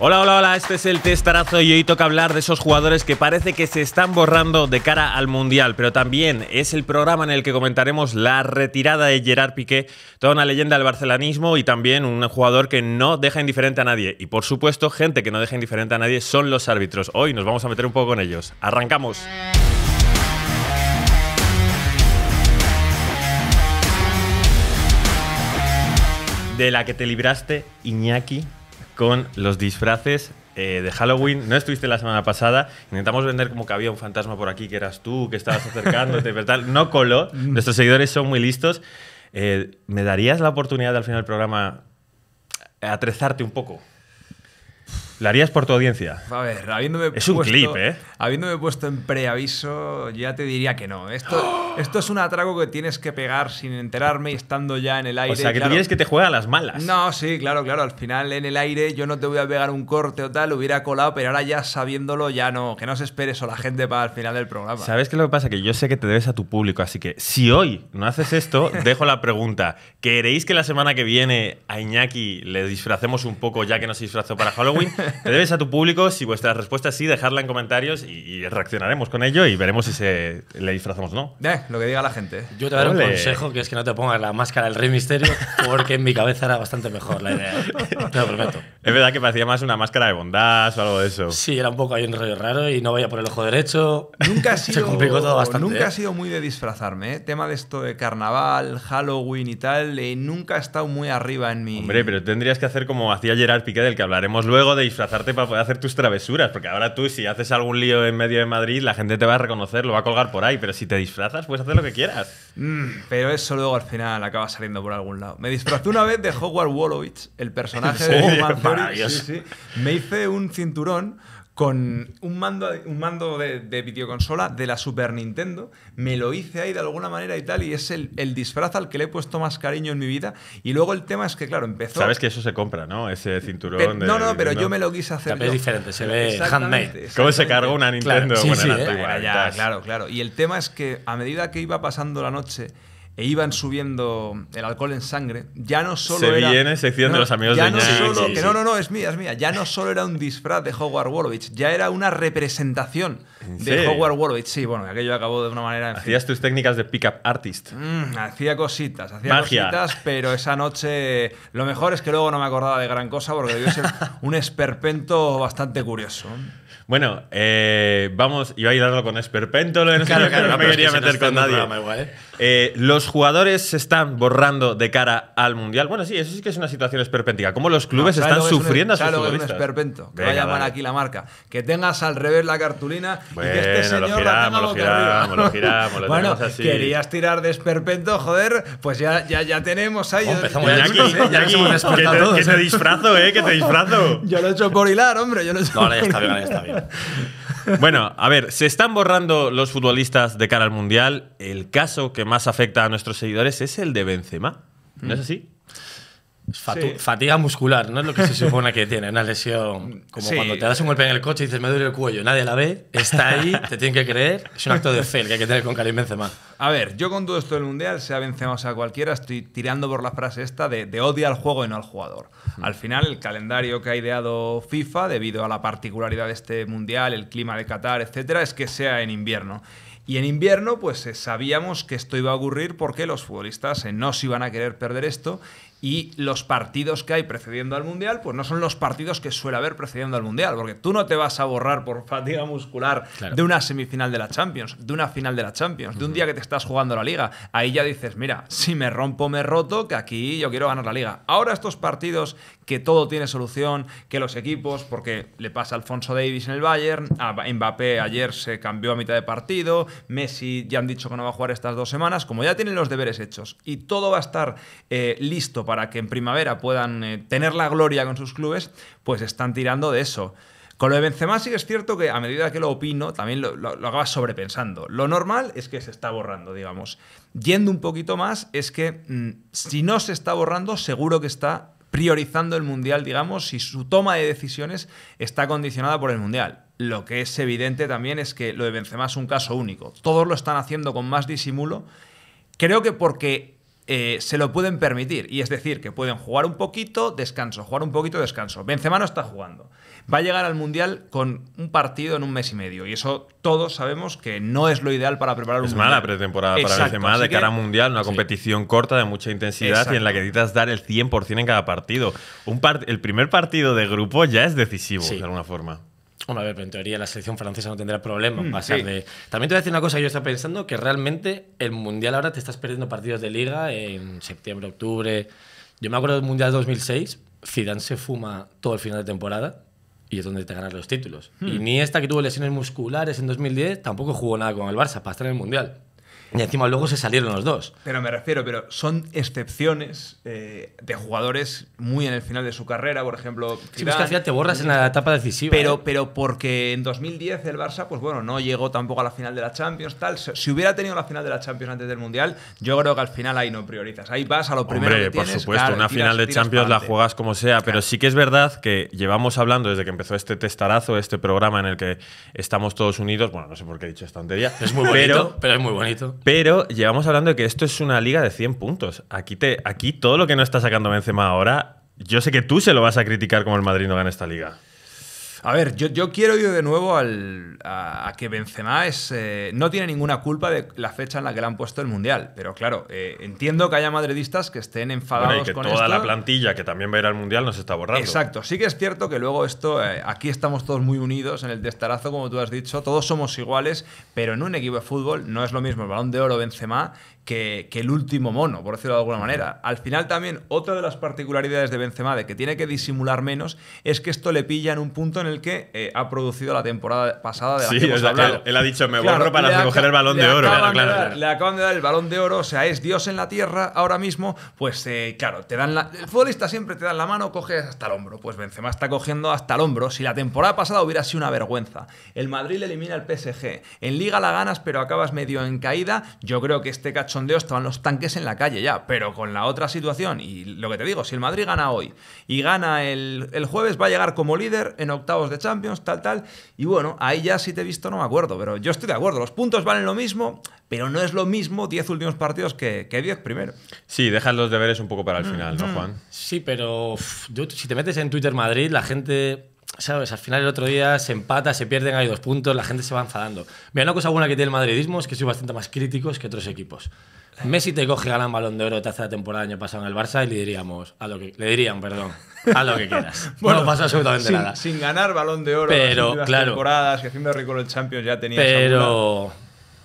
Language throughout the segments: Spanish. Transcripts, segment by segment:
Hola, hola, hola, este es el testarazo y hoy toca hablar de esos jugadores que parece que se están borrando de cara al Mundial, pero también es el programa en el que comentaremos la retirada de Gerard Piqué, toda una leyenda del barcelanismo y también un jugador que no deja indiferente a nadie. Y por supuesto, gente que no deja indiferente a nadie son los árbitros. Hoy nos vamos a meter un poco con ellos. ¡Arrancamos! De la que te libraste, Iñaki con los disfraces eh, de Halloween. No estuviste la semana pasada. Intentamos vender como que había un fantasma por aquí que eras tú, que estabas acercándote, pero tal. No coló. Nuestros seguidores son muy listos. Eh, ¿Me darías la oportunidad al final del programa atrezarte un poco? ¿La harías por tu audiencia? A ver, habiéndome puesto, clip, ¿eh? Habiéndome puesto en preaviso, ya te diría que no. Esto, esto es un atraco que tienes que pegar sin enterarme y estando ya en el aire. O sea, que tienes que te a las malas. No, sí, claro, claro. Al final en el aire yo no te voy a pegar un corte o tal, hubiera colado, pero ahora ya sabiéndolo ya no. Que no se espere eso la gente para el final del programa. ¿Sabes qué es lo que pasa? Que yo sé que te debes a tu público, así que si hoy no haces esto, dejo la pregunta. ¿Queréis que la semana que viene a Iñaki le disfracemos un poco ya que nos disfrazó para Halloween? Te debes a tu público, si vuestra respuesta sí, dejarla en comentarios y, reaccionaremos con ello y veremos si se, le disfrazamos o no. Eh, lo que diga la gente. Yo te daré un consejo, que es que no te pongas la máscara del Rey Misterio, porque en mi cabeza era bastante mejor la idea. Te lo prometo. Es verdad que parecía más una máscara de bondad o algo de eso. Sí, era un poco ahí un rollo raro y no vaya por el ojo derecho. Nunca ha sido, se complicó todo bastante. Nunca ha ¿eh? sido muy de disfrazarme. ¿eh? Tema de esto de carnaval, Halloween y tal, eh, nunca ha estado muy arriba en mi... Hombre, pero tendrías que hacer como hacía Gerard Piqué, del que hablaremos luego, de disfrazarte para poder hacer tus travesuras, porque ahora tú si haces algún lío en medio de Madrid, la gente te va a reconocer, lo va a colgar por ahí, pero si te disfrazas, puedes hacer lo que quieras. Mm, pero eso luego al final acaba saliendo por algún lado. Me disfrazé una vez de Howard Wolowitz, el personaje de Hogwarts, Sí, Me hice un cinturón con un mando, un mando de, videoconsola de la Super Nintendo. Me lo hice ahí de alguna manera y tal, y es el, disfraz al que le he puesto más cariño en mi vida. Y luego el tema es que, claro, empezó. Sabes que eso se compra, ¿no? Ese cinturón. de, no, no, pero yo me lo quise hacer. Es diferente, se ve handmade. ¿Cómo se cargó una Nintendo? Claro, sí, bueno, sí, ¿eh? ya, claro, claro. Y el tema es que a medida que iba pasando la noche e iban subiendo el alcohol en sangre, ya no solo Se era, viene sección de los amigos ya no No, no, no, es mía, es mía. Ya no solo era un disfraz de Howard Wolowitz, ya era una representación de Howard Wolowitz. Sí, bueno, aquello acabó de una manera... Hacías tus técnicas de pick-up artist. Mm, hacía cositas, hacía cositas, pero esa noche... Lo mejor es que luego no me acordaba de gran cosa porque debió ser un esperpento bastante curioso. Bueno, eh, vamos, iba a hilarlo con Esperpento, no claro, claro, no me quería meter con nadie. ¿eh? Eh, los jugadores se están borrando de cara al Mundial. Bueno, sí, eso sí que es una situación esperpéntica. Cómo los clubes están sufriendo a sus futbolistas. esperpento, que va a llamar aquí la marca. Que tengas al revés la cartulina bueno, y que este señor lo giramos, la tenga lo giramos, lo Bueno, querías tirar de esperpento, joder, pues ya, tenemos ahí. Oh, empezamos ya, aquí, que, te, ¿eh? disfrazo, ¿eh? Que te disfrazo. Yo lo he hecho por hilar, hombre. no, ya está bien, ya está bien. bueno, a ver, se están borrando los futbolistas de cara al Mundial. El caso que más afecta a nuestros seguidores es el de Benzema. ¿No es mm. así? Fatiga muscular, ¿no? Es lo que se supone que tiene, una lesión. Como cuando te das un golpe en el coche y dices, me duele el cuello, nadie la ve, está ahí, te tienen que creer. Es un acto de fe que hay que tener con Karim Benzema. A ver, yo con todo esto del mundial, sea Benzema o sea cualquiera, estoy tirando por la frase esta de, de odia al juego y no al jugador. Al final, el calendario que ha ideado FIFA, debido a la particularidad de este mundial, el clima de Qatar, etcétera, es que sea en invierno. Y en invierno, pues eh, sabíamos que esto iba a ocurrir porque los futbolistas eh, no se iban a querer perder esto y los partidos que hay precediendo al Mundial, pues no son los partidos que suele haber precediendo al Mundial, porque tú no te vas a borrar por fatiga muscular de una semifinal de la Champions, de una final de la Champions, de un día que te estás jugando la liga. Ahí ya dices, mira, si me rompo, me roto, que aquí yo quiero ganar la liga. Ahora estos partidos que todo tiene solución, que los equipos, porque le pasa a Alfonso Davis en el Bayern, a Mbappé ayer se cambió a mitad de partido, Messi ya han dicho que no va a jugar estas dos semanas, como ya tienen los deberes hechos y todo va a estar eh, listo para para que en primavera puedan eh, tener la gloria con sus clubes, pues están tirando de eso. Con lo de Benzema sí que es cierto que a medida que lo opino, también lo, acabas sobrepensando. Lo normal es que se está borrando, digamos. Yendo un poquito más, es que mm, si no se está borrando, seguro que está priorizando el Mundial, digamos, si su toma de decisiones está condicionada por el Mundial. Lo que es evidente también es que lo de Benzema es un caso único. Todos lo están haciendo con más disimulo. Creo que porque eh, se lo pueden permitir. Y es decir, que pueden jugar un poquito, descanso, jugar un poquito, descanso. Benzema no está jugando. Va a llegar al Mundial con un partido en un mes y medio. Y eso todos sabemos que no es lo ideal para preparar un Mundial. Es mala pretemporada para Benzema de cara Mundial, una competición corta de mucha intensidad y en la que necesitas dar el 100% en cada partido. Un el primer partido de grupo ya es decisivo, de alguna forma una a pero en teoría la selección francesa no tendrá problema mm, También te voy a decir una cosa que yo estaba pensando, que realmente el Mundial ahora te estás perdiendo partidos de liga en septiembre, octubre. Yo me acuerdo del Mundial 2006, Zidane se fuma todo el final de temporada y es donde te ganas los títulos. Y mm. ni esta que tuvo lesiones musculares en 2010 tampoco jugó nada con el Barça para estar en el Mundial. Y encima luego se salieron los dos. Pero me refiero, pero son excepciones eh, de jugadores muy en el final de su carrera, por ejemplo. sí, te borras en la etapa decisiva. Pero, ¿eh? pero porque en 2010 el Barça, pues bueno, no llegó tampoco a la final de la Champions, tal. Si hubiera tenido la final de la Champions antes del Mundial, yo creo que al final ahí no priorizas. Ahí vas a lo primero que tienes. por supuesto, una final de Champions la juegas como sea, pero sí que es verdad que llevamos hablando desde que empezó este testarazo, este programa en el que estamos todos unidos. Bueno, no sé por qué he dicho esta tontería. Es muy pero es muy bonito. Pero llevamos hablando de que esto es una liga de 100 puntos. Aquí, te, aquí todo lo que no está sacando Benzema ahora, yo sé que tú se lo vas a criticar como el Madrid no gana esta liga. A ver, yo, yo quiero ir de nuevo al, a, que Benzema es, eh, no tiene ninguna culpa de la fecha en la que le han puesto el Mundial. Pero claro, eh, entiendo que haya madridistas que estén enfadados con y que toda la plantilla que también va a ir al Mundial nos está borrando. Exacto. Sí que es cierto que luego esto, eh, aquí estamos todos muy unidos en el testarazo, como tú has dicho. Todos somos iguales, pero en un equipo de fútbol no es lo mismo el balón de oro Benzema que, el último mono, por decirlo de alguna manera. Al final también otra de las particularidades de Benzema, de que tiene que disimular menos, es que esto le pilla en un punto en el que eh, ha producido la temporada pasada de la sí, él, ha dicho, me borro para recoger el balón de oro. le acaban de dar el balón de oro, o sea, es Dios en la tierra ahora mismo, pues eh, claro, te dan el futbolista siempre te dan la mano, coges hasta el hombro, pues Benzema está cogiendo hasta el hombro. Si la temporada pasada hubiera sido una vergüenza, el Madrid elimina al PSG, en Liga la ganas pero acabas medio en caída, yo creo que este cacho sondeos estaban los tanques en la calle ya, pero con la otra situación, y lo que te digo, si el Madrid gana hoy y gana el, el jueves, va a llegar como líder en octavos de Champions, tal, tal, y bueno, ahí ya si te he visto no me acuerdo, pero yo estoy de acuerdo, los puntos valen lo mismo, pero no es lo mismo 10 últimos partidos que 10 primero. Sí, dejas los deberes un poco para el mm, final, ¿no, mm. Juan? Sí, pero si te metes en Twitter Madrid, la gente ¿Sabes? Al final el otro día se empata, se pierden, hay dos puntos, la gente se va enfadando. Mira, una cosa buena que tiene el madridismo es que soy bastante más crítico que otros equipos. Messi te coge ganan balón de oro te hace la temporada año pasado en el Barça y le diríamos, a lo que, le dirían, perdón, a lo que quieras. bueno, no pasa absolutamente nada. Sin ganar balón de oro, pero las claro, temporadas, que haciendo ridículo en Champions ya tenía. Pero.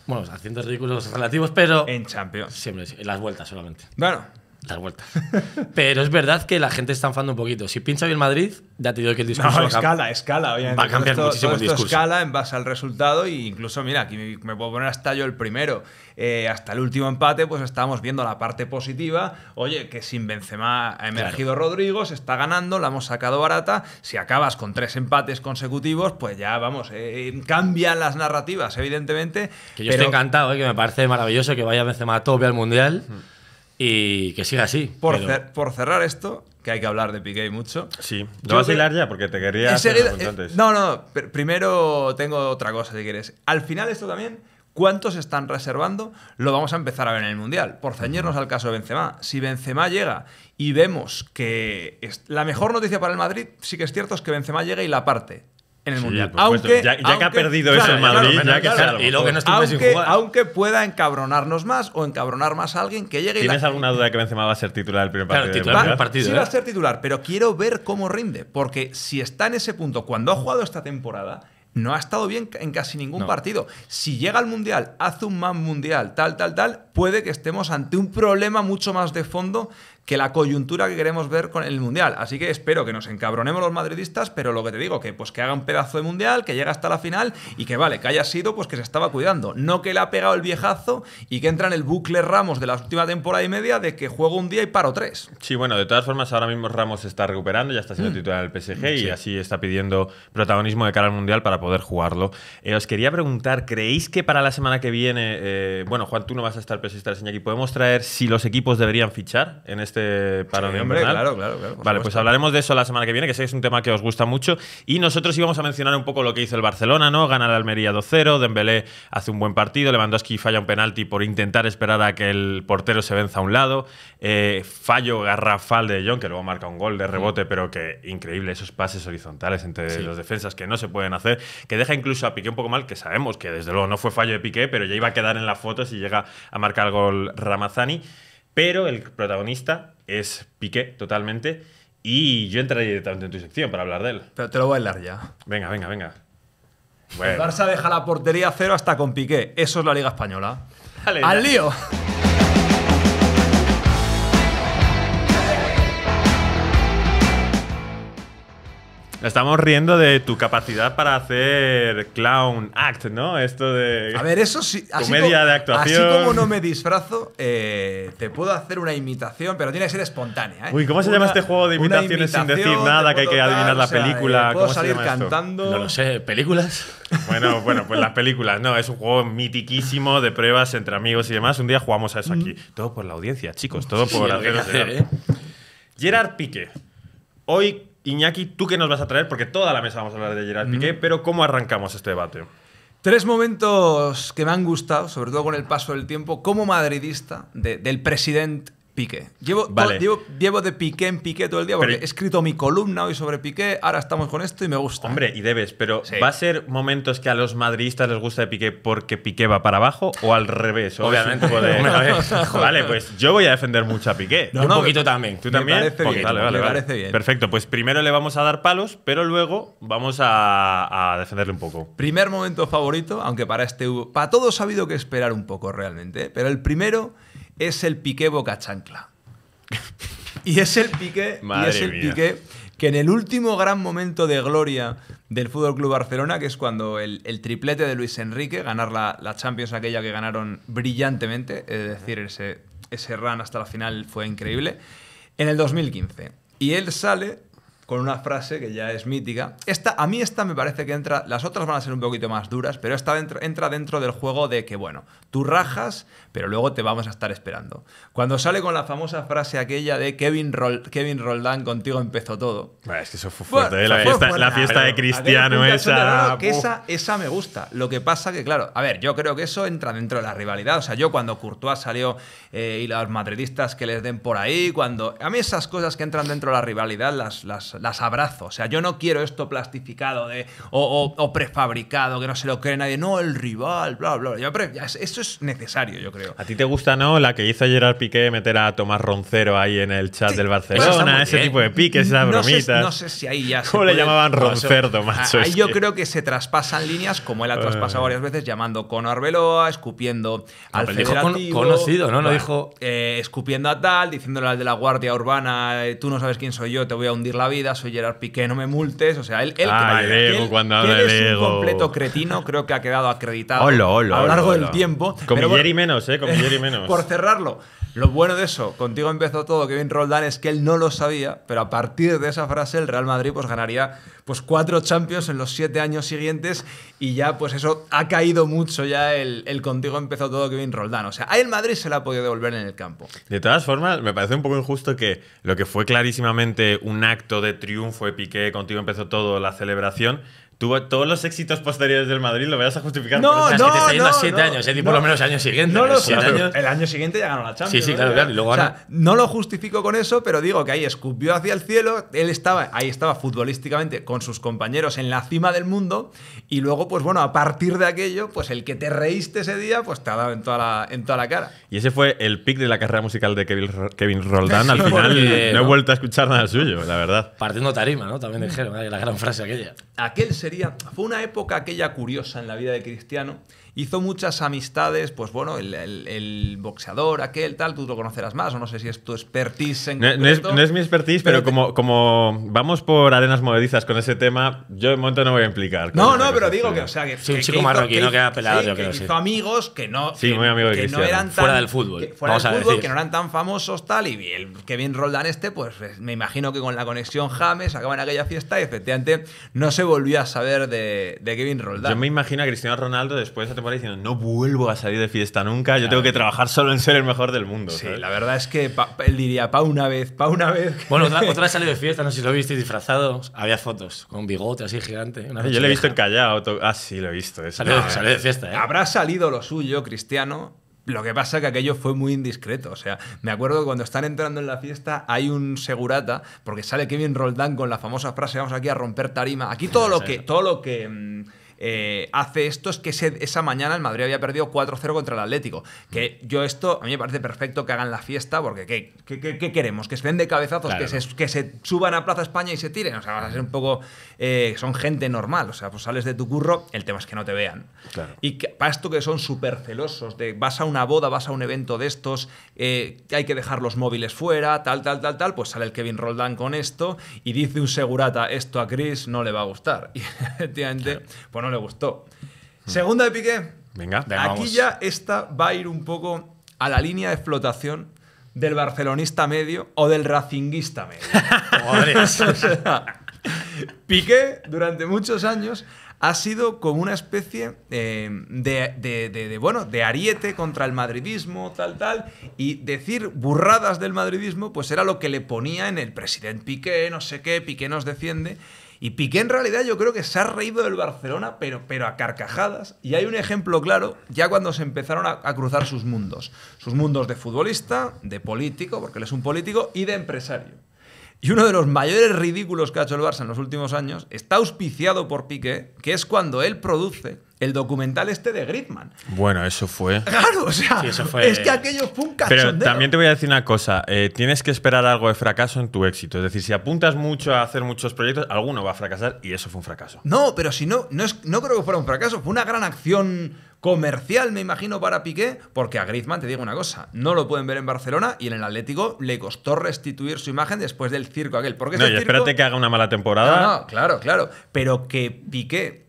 Bueno, haciendo ridículos relativos, pero. En Champions. Siempre, en las vueltas solamente. Bueno, las vueltas. Pero es verdad que la gente está enfadando un poquito. Si pincha bien Madrid, ya te digo que el discurso. No, escala, escala, Va a cambiar muchísimo escala en base al resultado, e incluso, mira, aquí me, puedo poner hasta yo el primero. Eh, hasta el último empate, pues estábamos viendo la parte positiva. Oye, que sin Benzema ha emergido Rodrigo, se está ganando, la hemos sacado barata. Si acabas con tres empates consecutivos, pues ya vamos, eh, eh, cambian las narrativas, evidentemente. Que yo estoy encantado, que me parece maravilloso que vaya Benzema a tope al mundial. Mm y que siga así. Por, por cerrar esto, que hay que hablar de Piqué mucho. Sí. no vas a hilar ya? Porque te quería eh, no, no, primero tengo otra cosa, si quieres. Al final esto también, ¿cuántos están reservando? Lo vamos a empezar a ver en el Mundial. Por ceñirnos al caso de Benzema. Si Benzema llega y vemos que... La mejor noticia para el Madrid, sí que es cierto, es que Benzema llega y la parte en el Mundial. Aunque, ya, que ha perdido eso en Madrid, y aunque, pueda encabronarnos más o encabronar más a alguien que llegue. ¿Tienes alguna duda de que Benzema va a ser titular el primer partido? sí, ¿eh? va a ser titular, pero quiero ver cómo rinde, porque si está en ese punto, cuando ha jugado esta temporada, no ha estado bien en casi ningún partido. Si llega al Mundial, hace un man mundial, tal, tal, tal, puede que estemos ante un problema mucho más de fondo que la coyuntura que queremos ver con el Mundial. Así que espero que nos encabronemos los madridistas, pero lo que te digo, que pues que haga un pedazo de Mundial, que llegue hasta la final y que vale, que haya sido pues que se estaba cuidando, no que le ha pegado el viejazo y que entra en el bucle Ramos de la última temporada y media de que juego un día y paro tres. Sí, bueno, de todas formas ahora mismo Ramos se está recuperando, ya está siendo mm. titular del PSG y así está pidiendo protagonismo de cara al Mundial para poder jugarlo. Eh, os quería preguntar, ¿creéis que para la semana que viene, eh, bueno, Juan, tú no vas a estar presente, aquí podemos traer si los equipos deberían fichar en este este, para Vale, pues hablaremos de eso la semana que viene, que sé que es un tema que os gusta mucho. Y nosotros íbamos a mencionar un poco lo que hizo el Barcelona, ¿no? Gana la Almería 2-0, Dembélé hace un buen partido, Lewandowski falla un penalti por intentar esperar a que el portero se venza a un lado, eh, fallo garrafal de John, que luego marca un gol de rebote, pero que increíble, esos pases horizontales entre los defensas que no se pueden hacer, que deja incluso a Piqué un poco mal, que sabemos que desde luego no fue fallo de Piqué, pero ya iba a quedar en la foto si llega a marcar el gol Ramazani pero el protagonista es Piqué totalmente. Y yo entraré directamente en tu sección para hablar de él. Pero te lo voy a hablar ya. Venga, venga, venga. Bueno. Barça deja la portería cero hasta con Piqué. Eso es la Liga Española. ¡Al lío! Estamos riendo de tu capacidad para hacer clown act, ¿no? Esto de. A ver, eso sí. Así comedia de actuación. Así como no me disfrazo, eh, te puedo hacer una imitación, pero tiene que ser espontánea. ¿eh? Uy, ¿cómo se llama este juego de imitaciones sin decir nada, que hay que adivinar la película? Eh, puedo ¿Cómo salir cantando. No lo sé, ¿películas? Bueno, bueno, pues las películas, no. Es un juego mitiquísimo de pruebas entre amigos y demás. Un día jugamos a eso aquí. Todo por la audiencia, chicos, todo por sí, audiencia. Gerard Pique. Hoy Iñaki, ¿tú qué nos vas a traer? Porque toda la mesa vamos a hablar de Gerard Piqué, mm. pero ¿cómo arrancamos este debate? Tres momentos que me han gustado, sobre todo con el paso del tiempo, como madridista, del presidente Llevo, llevo, de Piqué en Piqué todo el día porque he escrito mi columna hoy sobre Piqué, ahora estamos con esto y me gusta. Hombre, y debes, pero ¿va a ser momentos que a los madridistas les gusta de Piqué porque Piqué va para abajo o al revés? Obviamente. vale, pues yo voy a defender mucho a Piqué. un poquito también. ¿Tú también? me parece bien. Perfecto, pues primero le vamos a dar palos, pero luego vamos a, defenderle un poco. Primer momento favorito, aunque para este... Para todos ha habido que esperar un poco realmente, ¿eh? pero el primero es el piqué boca chancla. y es el piqué, es el que en el último gran momento de gloria del Fútbol Club Barcelona, que es cuando el, triplete de Luis Enrique, ganar la, Champions aquella que ganaron brillantemente, es decir, ese, ese run hasta la final fue increíble, en el 2015. Y él sale con una frase que ya es mítica. Esta, a mí esta me parece que entra, las otras van a ser un poquito más duras, pero esta entra dentro del juego de que, bueno, tú rajas, pero luego te vamos a estar esperando. Cuando sale con la famosa frase aquella de Kevin, Kevin Roldán, contigo empezó todo. es que eso fue fuerte, ¿eh? la, fiesta, de Cristiano esa. esa. me gusta. Lo que pasa que, claro, a ver, yo creo que eso entra dentro de la rivalidad. O sea, yo cuando Courtois salió eh, y los madridistas que les den por ahí, cuando... A mí esas cosas que entran dentro de la rivalidad las, las, abrazo. O sea, yo no quiero esto plastificado de, o, prefabricado, que no se lo cree nadie. No, el rival, bla, bla. bla. eso es necesario, yo creo. A ti te gusta, ¿no? La que hizo Gerard Piqué meter a Tomás Roncero ahí en el chat del Barcelona, ese tipo de piques, esas bromita no sé si ahí ya. ¿Cómo se le llamaban Roncerdo, macho? Ahí yo creo que se traspasan líneas, como él ha ah. traspasado varias veces, llamando con Arbeloa, escupiendo ah, al conocido, ¿no? dijo. Eh, escupiendo a tal, diciéndole al de la Guardia Urbana, eh, tú no sabes quién soy yo, te voy a hundir la vida, soy Gerard Piqué, no me multes. O sea, él. él, ah, cuando es un completo cretino, creo que ha quedado acreditado a lo largo del tiempo. Como Jerry menos, menos. por cerrarlo. Lo bueno de eso, contigo empezó todo, Kevin Roldán, es que él no lo sabía, pero a partir de esa frase el Real Madrid pues ganaría pues cuatro Champions en los siete años siguientes y ya pues eso ha caído mucho ya el, contigo empezó todo Kevin Roldán. O sea, ahí el Madrid se la ha podido devolver en el campo. De todas formas, me parece un poco injusto que lo que fue clarísimamente un acto de triunfo de Piqué, contigo empezó todo, la celebración, Tuvo todos los éxitos posteriores del Madrid, lo vas a justificar. No, por no, años, eh, menos años siguientes. El año siguiente ya ganó la Champions. Sí, sí, claro, claro. no lo justifico con eso, pero digo que ahí escupió hacia el cielo. Él estaba, ahí estaba futbolísticamente con sus compañeros en la cima del mundo. Y luego, pues bueno, a partir de aquello, pues el que te reíste ese día, pues te ha dado en toda la, en toda la cara. Y ese fue el pic de la carrera musical de Kevin, Kevin Roldán. Al final no he vuelto a escuchar nada suyo, la verdad. Partiendo tarima, ¿no? También dijeron, la gran frase aquella. Aquel se fue una época aquella curiosa en la vida de Cristiano hizo muchas amistades, pues bueno, el, boxeador, aquel, tal, tú lo conocerás más, o no sé si es tu expertise en no, no, es, mi expertise, pero, como, como vamos por arenas movedizas con ese tema, yo de momento no voy a implicar. No, no, pero digo que, o sea, que... Sí, un chico marroquino no queda pelado, yo creo. Que hizo amigos que no... Sí, muy amigo de eran tan, Fuera del fútbol. Que, fuera del fútbol, que no eran tan famosos, tal, y el Kevin Roldán este, pues eh, me imagino que con la conexión James acaban aquella fiesta y efectivamente no se volvió a saber de, Kevin Roldán. Yo me imagino a Cristiano Ronaldo después de diciendo, no vuelvo a salir de fiesta nunca, yo tengo que trabajar solo en ser el mejor del mundo. Sí, la verdad es que él diría, pa una vez, pa una vez. Bueno, otra, vez salió de fiesta, no sé si lo viste disfrazado. Había fotos con bigote así gigante. yo lo he visto en Ah, sí, lo he visto. Eh, salió, de fiesta, ¿eh? Habrá salido lo suyo, Cristiano, lo que pasa que aquello fue muy indiscreto. O sea, me acuerdo cuando están entrando en la fiesta hay un segurata, porque sale Kevin Roldán con la famosa frase, vamos aquí a romper tarima. Aquí todo lo que, todo lo que mm, eh, hace esto es que esa mañana el Madrid había perdido 4-0 contra el Atlético. Que yo esto, a mí me parece perfecto que hagan la fiesta, porque ¿qué, queremos? ¿Que se den de cabezazos? que, se, suban a Plaza España y se tiren? O sea, vas a ser un poco... Eh, son gente normal, o sea, pues sales de tu curro, el tema es que no te vean. Y para esto que son súper celosos, de vas a una boda, vas a un evento de estos, eh, hay que dejar los móviles fuera, tal, tal, tal, tal, pues sale el Kevin Roldán con esto y dice un segurata, esto a Chris no le va a gustar. Y efectivamente, pues le gustó. Hmm. Segunda de Piqué. Venga, Aquí ya esta va a ir un poco a la línea de flotación del barcelonista medio o del racinguista medio. Piqué durante muchos años ha sido como una especie eh, de, bueno, de ariete contra el madridismo, tal, tal, y decir burradas del madridismo, pues era lo que le ponía en el presidente Piqué, no sé qué, Piqué nos defiende, y Piqué en realidad yo creo que se ha reído del Barcelona, pero, pero a carcajadas. Y hay un ejemplo claro ya cuando se empezaron a, a cruzar sus mundos. Sus mundos de futbolista, de político, porque él es un político, y de empresario. Y uno de los mayores ridículos que ha hecho el Barça en los últimos años está auspiciado por Piqué, que es cuando él produce el documental este de Griezmann. Bueno, eso fue. Claro, o sea, es que aquello fue un cachondeo. Pero también te voy a decir una cosa: eh, tienes que esperar algo de fracaso en tu éxito. Es decir, si apuntas mucho a hacer muchos proyectos, alguno va a fracasar y eso fue un fracaso. No, pero si no, no, es, no creo que fuera un fracaso, fue una gran acción comercial, me imagino, para Piqué, porque a Griezmann, te digo una cosa, no lo pueden ver en Barcelona y en el Atlético le costó restituir su imagen después del circo aquel. Porque no, y espérate que haga una mala temporada. no, claro, claro. Pero que Piqué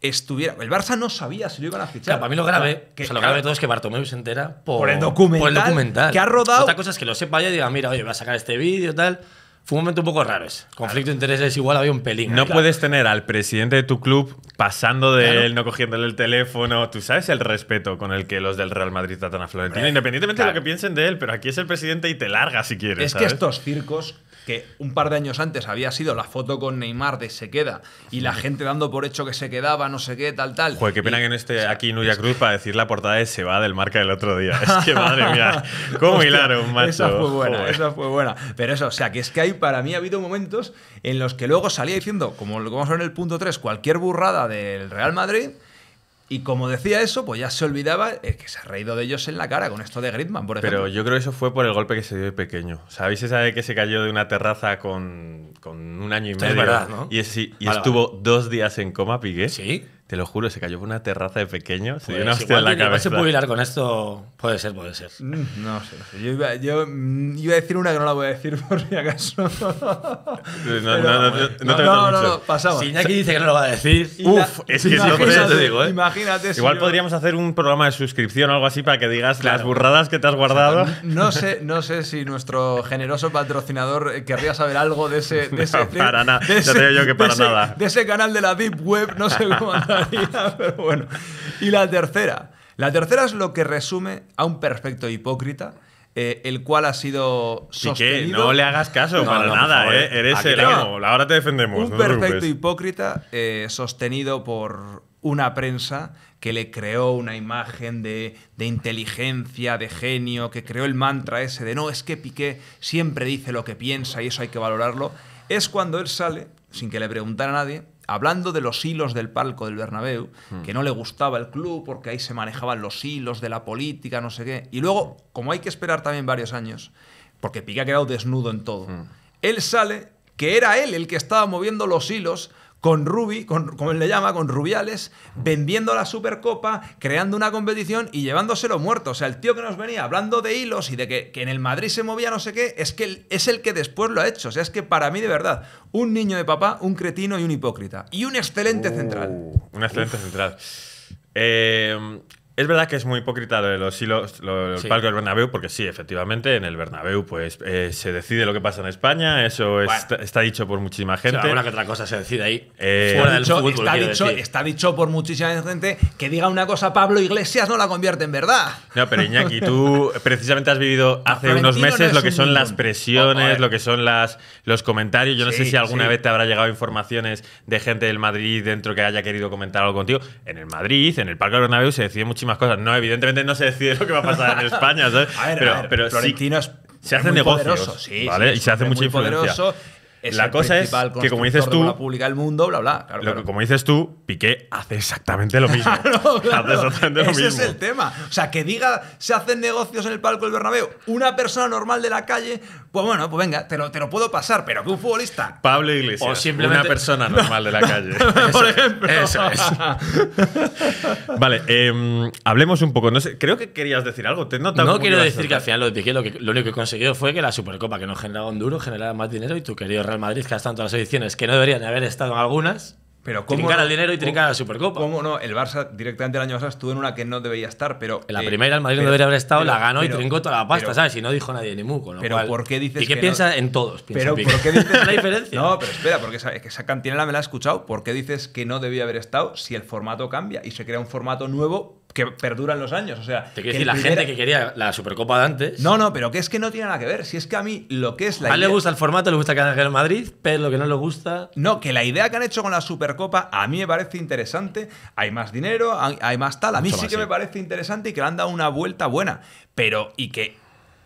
estuviera. El Barça no sabía si lo iban a fichar. para mí lo grave, que, o lo grave de todo es que Bartomeu se entera por, el documental, Que ha rodado. Otra cosa es que lo sepa yo y diga, mira, oye, voy a sacar este vídeo, tal. Fue un momento un poco raro ese. Conflicto de intereses igual había un pelín. No ¿eh? puedes tener al presidente de tu club pasando de él, no cogiéndole el teléfono. Tú sabes el respeto con el que los del Real Madrid tratan a Florentino, independientemente de lo que piensen de él, pero aquí es el presidente y te larga si quieres. Es que estos circos que un par de años antes había sido la foto con Neymar de se queda y la gente dando por hecho que se quedaba, no sé qué, tal, tal. Joder, qué pena que no esté aquí en Cruz para decir la portada de Se va del marca del otro día. Es que madre mía, cómo hilaron, macho. Esa fue buena, esa fue buena. Pero eso, o sea, que es que hay para mí ha habido momentos en los que luego salía diciendo, como lo vamos a ver en el punto 3, cualquier burrada del Real Madrid. Y como decía eso, pues ya se olvidaba eh, que se ha reído de ellos en la cara con esto de Griezmann, por ejemplo. Pero yo creo que eso fue por el golpe que se dio de pequeño. ¿Sabéis esa de que se cayó de una terraza con, un año y medio? verdad, ¿no? Y, estuvo dos días en coma, Piqué. Sí. Te lo juro, se cayó por una terraza de pequeño, se dio una pues hostia en la cabeza. se puede con esto? Puede ser, puede ser. Mm, no sé. Yo iba, yo mm, iba a decir una que no la voy a decir por si acaso. No, no, no, no, pasamos. Si Iñaki dice que no lo va a decir. Uf, es que te digo, ¿eh? Imagínate. Igual podríamos hacer un programa de suscripción o algo así para que digas las burradas que te has guardado. no, sé, no sé si nuestro generoso patrocinador eh, querría saber algo de ese. De ese para nada. yo que para nada. De ese canal de la Deep Web, no sé cómo Y la tercera. La tercera es lo que resume a un perfecto hipócrita. Eh, el cual ha sido Piqué, no le hagas caso para nada, eh. eres el Ahora te defendemos. Un perfecto hipócrita eh, sostenido por una prensa que le creó una imagen de, de, inteligencia, de genio, que creó el mantra ese de no, es que Piqué siempre dice lo que piensa y eso hay que valorarlo, es cuando él sale, sin que le preguntara a nadie, hablando de los hilos del palco del Bernabéu, hmm. que no le gustaba el club porque ahí se manejaban los hilos de la política, no sé qué. Y luego, como hay que esperar también varios años, porque Piqué ha quedado desnudo en todo, hmm. él sale que era él el que estaba moviendo los hilos con Ruby, con, como él le llama, con Rubiales, vendiendo la Supercopa, creando una competición y llevándoselo muerto. O sea, el tío que nos venía hablando de hilos y de que, en el Madrid se movía no sé qué, es que es el que después lo ha hecho. O sea, es que para mí, de verdad, un niño de papá, un cretino y un hipócrita. Y un excelente uh, central. Un excelente central. Eh, es verdad que es muy hipócrita de los, hilos, del Bernabéu, porque sí, efectivamente, en el Bernabéu pues, eh, se decide lo que pasa en España, eso está, dicho por muchísima gente. O que otra cosa se decide ahí. Eh, está, dicho, está dicho por muchísima gente que diga una cosa Pablo Iglesias no la convierte en verdad. No, pero Iñaki, tú precisamente has vivido hace unos meses lo que son las presiones, eh. lo que son las, los comentarios. Yo no sé si alguna vez te habrá llegado informaciones de gente del Madrid dentro que haya querido comentar algo contigo. En el Madrid, en el Parque del Bernabéu, se decide muchísimo cosas. No, evidentemente no se decide lo que va a pasar en España, ¿sabes? pero, a ver, pero Florentino es se hacen negocios, poderoso, sí, ¿vale? y se hace mucha influencia la cosa es que como dices tú, mundo, bla bla. lo que, como dices tú, Piqué hace exactamente lo mismo. hace exactamente lo Ese es el tema. O sea, que diga se hacen negocios en el palco del Bernabéu, una persona normal de la calle, pues bueno, pues venga, te lo, puedo pasar, pero que un futbolista. Pablo Iglesias. O simplemente una persona normal de la calle. por ejemplo. Eso vale, em, hablemos un poco. No sé, creo que querías decir algo. no quiero decir que al final lo de Piqué lo, que, lo único que he conseguido fue que la Supercopa que no generaba un duro generaba más dinero y tú querías Real Madrid, que están todas las ediciones, que no deberían haber estado en algunas. Pero ¿cómo trincar dinero y trincar la Supercopa. ¿Cómo no? El Barça directamente el año pasado estuvo en una que no debía estar, pero. En la eh, primera el Madrid no debería haber estado, la ganó y trincó toda la pasta, ¿sabes? Y no dijo nadie ni muco. pero ¿por qué dices ¿Y qué que piensa en todos? Piensa pero ¿por qué dices la diferencia? No, pero espera, porque esa, esa cantinela me la he escuchado. ¿Por qué dices que no debía haber estado si el formato cambia y se crea un formato nuevo que perduran los años. O sea, te quiero decir, la gente que quería la Supercopa de antes. No, no, pero que es que no tiene nada que ver. Si es que a mí lo que es la a le gusta el formato, le gusta que el Madrid, pero lo que no le gusta. No, que la idea que han hecho con la Supercopa a mí me parece interesante. Hay más dinero, hay, más tal. A mí sí que me parece interesante y que le han dado una vuelta buena. Pero, y que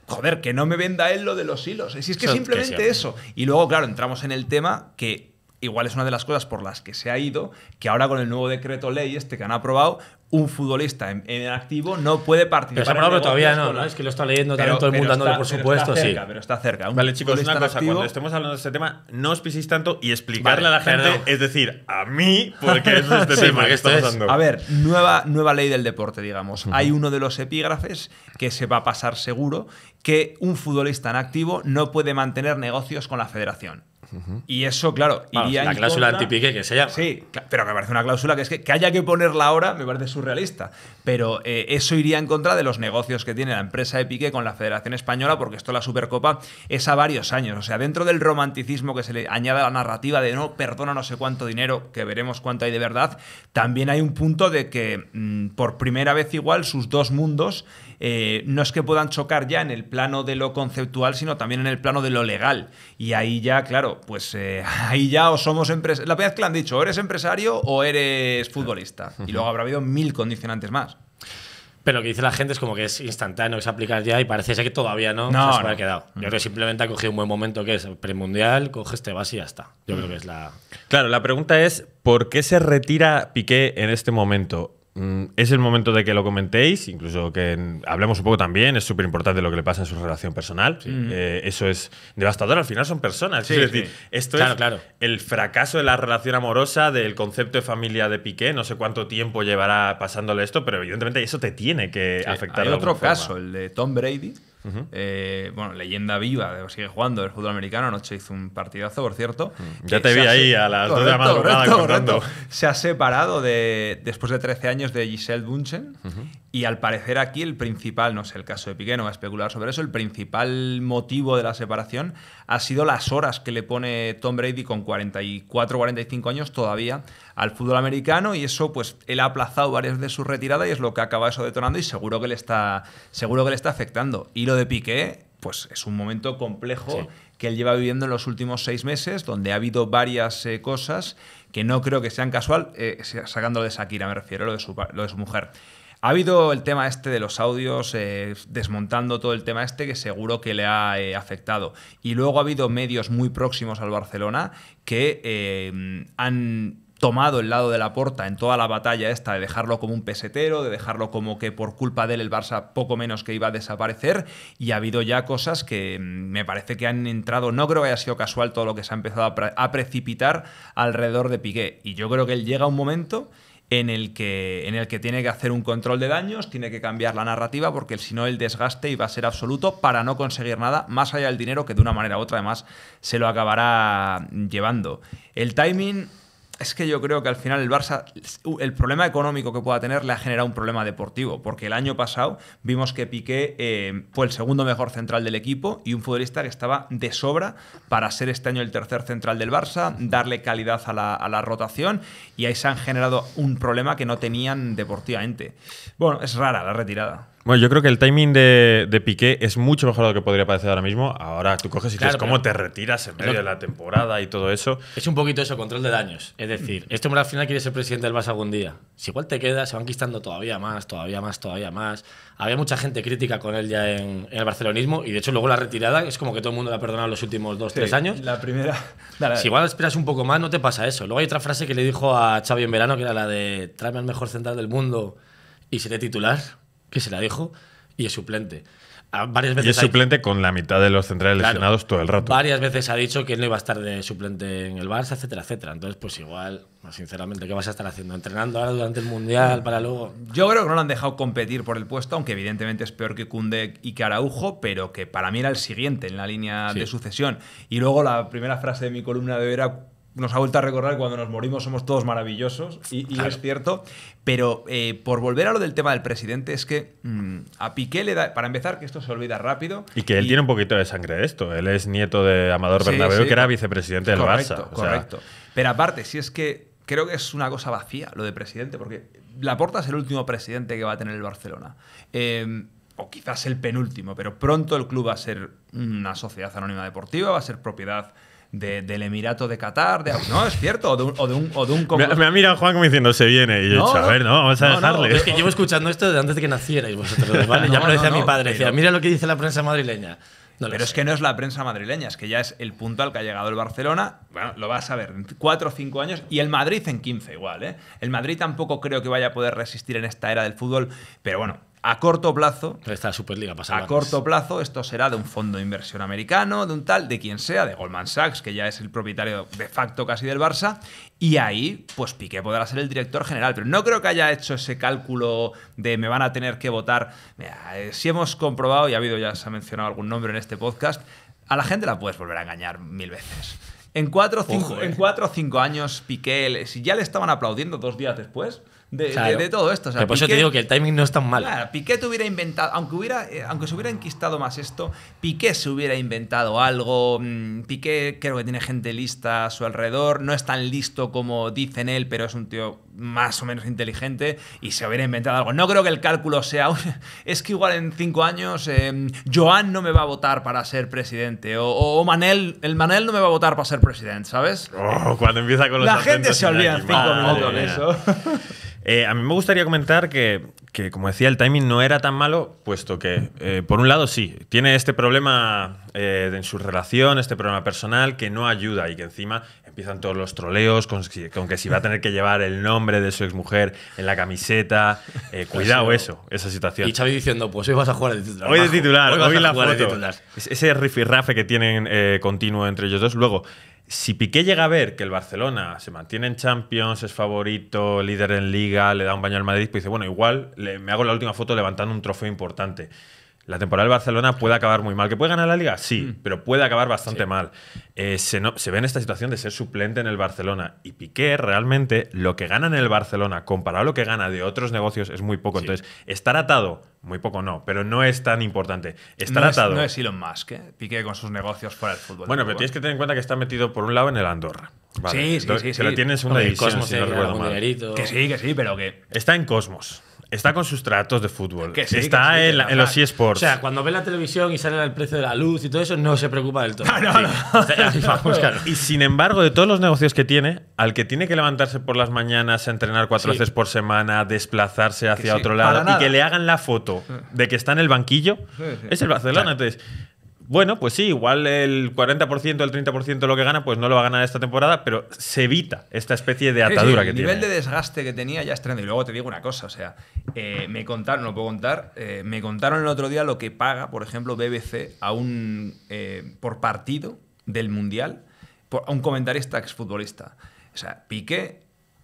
joder, que no me venda él lo de los hilos. Si es que simplemente eso. Y luego, claro, entramos en el tema que igual es una de las cosas por las que se ha ido, que ahora con el nuevo decreto ley este que han aprobado, un futbolista en, activo no puede participar. Pero, pero todavía no, Es que lo está leyendo todo el mundo por supuesto, sí. Pero está cerca. vale, chicos, una cosa, cuando estemos hablando de este tema, no os piséis tanto y explicarle a la gente, es decir, a mí, porque es este tema que estamos hablando. A ver, nueva, ley del deporte, digamos. Hay uno de los epígrafes que se va a pasar seguro que un futbolista en activo no puede mantener negocios con la federación. Y eso, claro, en contra La cláusula antipique que se llama. Sí, pero me parece una cláusula que es que, haya que ponerla ahora me parece surrealista. Pero eh, eso iría en contra de los negocios que tiene la empresa de pique con la Federación Española, porque esto, la Supercopa, es a varios años. O sea, dentro del romanticismo que se le añade a la narrativa de no, perdona no sé cuánto dinero, que veremos cuánto hay de verdad, también hay un punto de que mm, por primera vez igual sus dos mundos eh, no es que puedan chocar ya en el plano de lo conceptual, sino también en el plano de lo legal. Y ahí ya, claro, pues eh, ahí ya o somos empresarios. La vez que le han dicho, o eres empresario o eres futbolista. Y luego habrá habido mil condicionantes más. Pero lo que dice la gente es como que es instantáneo, es se ya y parece que todavía no, se ha quedado. Yo creo que simplemente ha cogido un buen momento que es premundial, coges, te vas y ya está. Yo creo que es la. Claro, la pregunta es: ¿por qué se retira Piqué en este momento? Mm, es el momento de que lo comentéis, incluso que hablemos un poco también, es súper importante lo que le pasa en su relación personal. Eh, eso es devastador, al final son personas. es decir, esto es el fracaso de la relación amorosa, del concepto de familia de Piqué, no sé cuánto tiempo llevará pasándole esto, pero evidentemente eso te tiene que afectar. Hay otro caso, el de Tom Brady eh, bueno, leyenda viva, sigue jugando el fútbol americano. Anoche hizo un partidazo, por cierto. Ya te vi ahí a las 2 de la madrugada correcto, Se ha separado de, después de 13 años de Giselle Bunchen. Y al parecer aquí el principal, no sé, el caso de Piqué, no va a especular sobre eso, el principal motivo de la separación ha sido las horas que le pone Tom Brady con 44, 45 años todavía al fútbol americano y eso pues él ha aplazado varias de su retirada y es lo que acaba eso detonando y seguro que le está, seguro que le está afectando. Y lo de Piqué, pues es un momento complejo que él lleva viviendo en los últimos seis meses, donde ha habido varias eh, cosas que no creo que sean casual, eh, sacando de Shakira me refiero, lo de su, lo de su mujer. Ha habido el tema este de los audios, eh, desmontando todo el tema este que seguro que le ha afectado. Y luego ha habido medios muy próximos al Barcelona que han tomado el lado de la porta en toda la batalla esta de dejarlo como un pesetero, de dejarlo como que por culpa de él el Barça poco menos que iba a desaparecer y ha habido ya cosas que mm, me parece que han entrado, no creo que haya sido casual todo lo que se ha empezado a, precipitar alrededor de Piqué y yo creo que él llega a un momento en el, que, en el que tiene que hacer un control de daños, tiene que cambiar la narrativa, porque si no el desgaste iba a ser absoluto para no conseguir nada, más allá del dinero, que de una manera u otra además se lo acabará llevando. El timing es que yo creo que al final el Barça, el problema económico que pueda tener le ha generado un problema deportivo, porque el año pasado vimos que Piqué eh, fue el segundo mejor central del equipo y un futbolista que estaba de sobra para ser este año el tercer central del Barça, darle calidad a la rotación y ahí se han generado un problema que no tenían deportivamente. Bueno, es rara la retirada. Bueno, yo creo que el timing de, Piqué es mucho mejor de lo que podría parecer ahora mismo. Ahora tú coges y dices cómo te retiras en medio de la temporada y todo eso. Es un poquito eso, control de daños. Es decir, este hombre al final quiere ser presidente del Barça algún día. Si igual te queda, se van quistando todavía más, todavía más, todavía más. Había mucha gente crítica con él ya en, el barcelonismo y de hecho luego la retirada es como que todo el mundo la ha perdonado los últimos dos, tres años. La primera. si igual esperas un poco más, no te pasa eso. Luego hay otra frase que le dijo a Xavi en verano que era la de tráeme al mejor central del mundo y seré titular que se la dijo, y es suplente. Ah, varias veces y es suplente con la mitad de los centrales lesionados todo el rato. Varias veces ha dicho que no iba a estar de suplente en el Barça, etcétera, etcétera. Entonces, pues igual, sinceramente, ¿qué vas a estar haciendo? ¿Entrenando ahora durante el Mundial para luego? Yo creo que no lo han dejado competir por el puesto, aunque evidentemente es peor que Kunde y que Araujo, pero que para mí era el siguiente en la línea de sucesión. Y luego la primera frase de mi columna de hoy era nos ha vuelto a recordar cuando nos morimos somos todos maravillosos, y, es cierto. Pero eh, por volver a lo del tema del presidente, es que mm, a Piqué le da, para empezar, que esto se olvida rápido. Y que él tiene un poquito de sangre de esto. Él es nieto de Amador Bernabéu, que era vicepresidente del Barça. correcto. Pero aparte, si es que creo que es una cosa vacía lo de presidente, porque Laporta es el último presidente que va a tener el Barcelona. Eh, o quizás el penúltimo, pero pronto el club va a ser una sociedad anónima deportiva, va a ser propiedad del Emirato de Qatar, de, no, es cierto, o de un, o de un, me, ha mirado Juan como diciendo, se viene, y yo he dicho, a ver, no, vamos a dejarle. es que llevo escuchando esto desde antes de que nacierais vosotros, ¿vale? ya me lo decía mi padre, decía, mira lo que dice la prensa madrileña. pero es que no es la prensa madrileña, es que ya es el punto al que ha llegado el Barcelona, bueno, lo vas a ver en 4 o 5 años, y el Madrid en 15 igual, ¿eh? El Madrid tampoco creo que vaya a poder resistir en esta era del fútbol, pero bueno, a corto plazo. A corto plazo, esto será de un fondo de inversión americano, de un tal, de quien sea, de Goldman Sachs, que ya es el propietario de facto casi del Barça. Y ahí, pues Piqué podrá ser el director general. Pero no creo que haya hecho ese cálculo de me van a tener que votar. Eh, si hemos comprobado, y ha habido, ya se ha mencionado algún nombre en este podcast, a la gente la puedes volver a engañar mil veces. En cuatro eh. o cinco, cinco años, Piqué, si ya le estaban aplaudiendo dos días después de, todo esto. O por eso te digo que el timing no es tan malo. Claro, Piqué hubiera inventado, aunque, hubiera, eh, aunque se hubiera enquistado más esto, Piqué se hubiera inventado algo. Mm, Piqué creo que tiene gente lista a su alrededor, no es tan listo como dicen él, pero es un tío más o menos inteligente y se hubiera inventado algo. No creo que el cálculo sea, es que igual en cinco años em, Joan no me va a votar para ser presidente o, Manel, el Manel no me va a votar para ser presidente, ¿sabes? Oh, cuando empieza con los La gente se olvida en cinco minutos eso. Eh, a mí me gustaría comentar que, como decía, el timing no era tan malo, puesto que, eh, por un lado, sí, tiene este problema eh, en su relación, este problema personal, que no ayuda y que encima empiezan todos los troleos con, que si va a tener que llevar el nombre de su exmujer en la camiseta. Eh, pues cuidado eso, esa situación. Y Xavi diciendo, pues hoy vas a jugar de titular. Hoy de titular, hoy, la foto. De titular. Ese rifirrafe que tienen eh, continuo entre ellos dos. Luego, si Piqué llega a ver que el Barcelona se mantiene en Champions, es favorito, líder en Liga, le da un baño al Madrid, pues dice, bueno, igual me hago la última foto levantando un trofeo importante la temporada del Barcelona puede acabar muy mal. ¿Que puede ganar la liga? Sí, mm. pero puede acabar bastante mal. Eh, se, ve en esta situación de ser suplente en el Barcelona. Y Piqué realmente lo que gana en el Barcelona comparado a lo que gana de otros negocios es muy poco. Entonces, estar atado, muy poco no, pero no es tan importante. Estar atado. no es Elon Musk, ¿eh? Piqué con sus negocios para el fútbol. Bueno, pero tienes que tener en cuenta que está metido por un lado en el Andorra. Sí, sí, sí, sí. Que lo tiene en segunda no recuerdo Que sí, que sí, pero que. Está en Cosmos. Está con sus tratos de fútbol. está en, los eSports. O sea, cuando ve la televisión y sale el precio de la luz y todo eso, no se preocupa del todo. Y sin embargo, de todos los negocios que tiene, al que tiene que levantarse por las mañanas, entrenar cuatro veces por semana, desplazarse hacia otro lado y que le hagan la foto mm. de que está en el banquillo, es el Barcelona. Entonces bueno, pues sí, igual el 40% o el 30% de lo que gana, pues no lo va a ganar esta temporada, pero se evita esta especie de atadura que tiene. El nivel de desgaste que tenía ya es tremendo. Y luego te digo una cosa, o sea, eh, me contaron, no puedo contar, eh, me contaron el otro día lo que paga, por ejemplo, BBC a un, eh, por partido del Mundial a un comentarista exfutbolista. O sea, Piqué,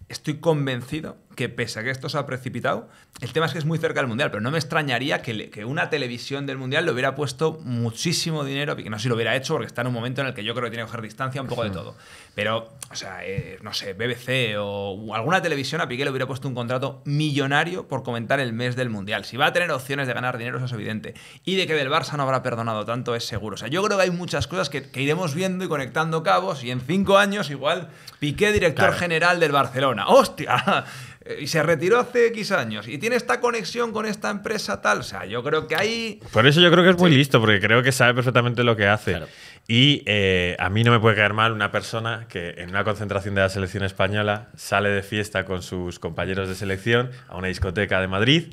estoy convencido que pese a que esto se ha precipitado, el tema es que es muy cerca del Mundial, pero no me extrañaría que, una televisión del Mundial le hubiera puesto muchísimo dinero, Piqué. no sé si lo hubiera hecho, porque está en un momento en el que yo creo que tiene que coger distancia un poco de todo. Pero, o sea, eh, no sé, BBC o alguna televisión a Piqué le hubiera puesto un contrato millonario por comentar el mes del Mundial. Si va a tener opciones de ganar dinero, eso es evidente. Y de que del Barça no habrá perdonado tanto, es seguro. O sea, yo creo que hay muchas cosas que, iremos viendo y conectando cabos y en cinco años igual Piqué, director general del Barcelona. ¡Hostia! y se retiró hace X años y tiene esta conexión con esta empresa tal. O sea, yo creo que ahí. Por eso yo creo que es muy listo, porque creo que sabe perfectamente lo que hace. Y eh, a mí no me puede caer mal una persona que en una concentración de la selección española sale de fiesta con sus compañeros de selección a una discoteca de Madrid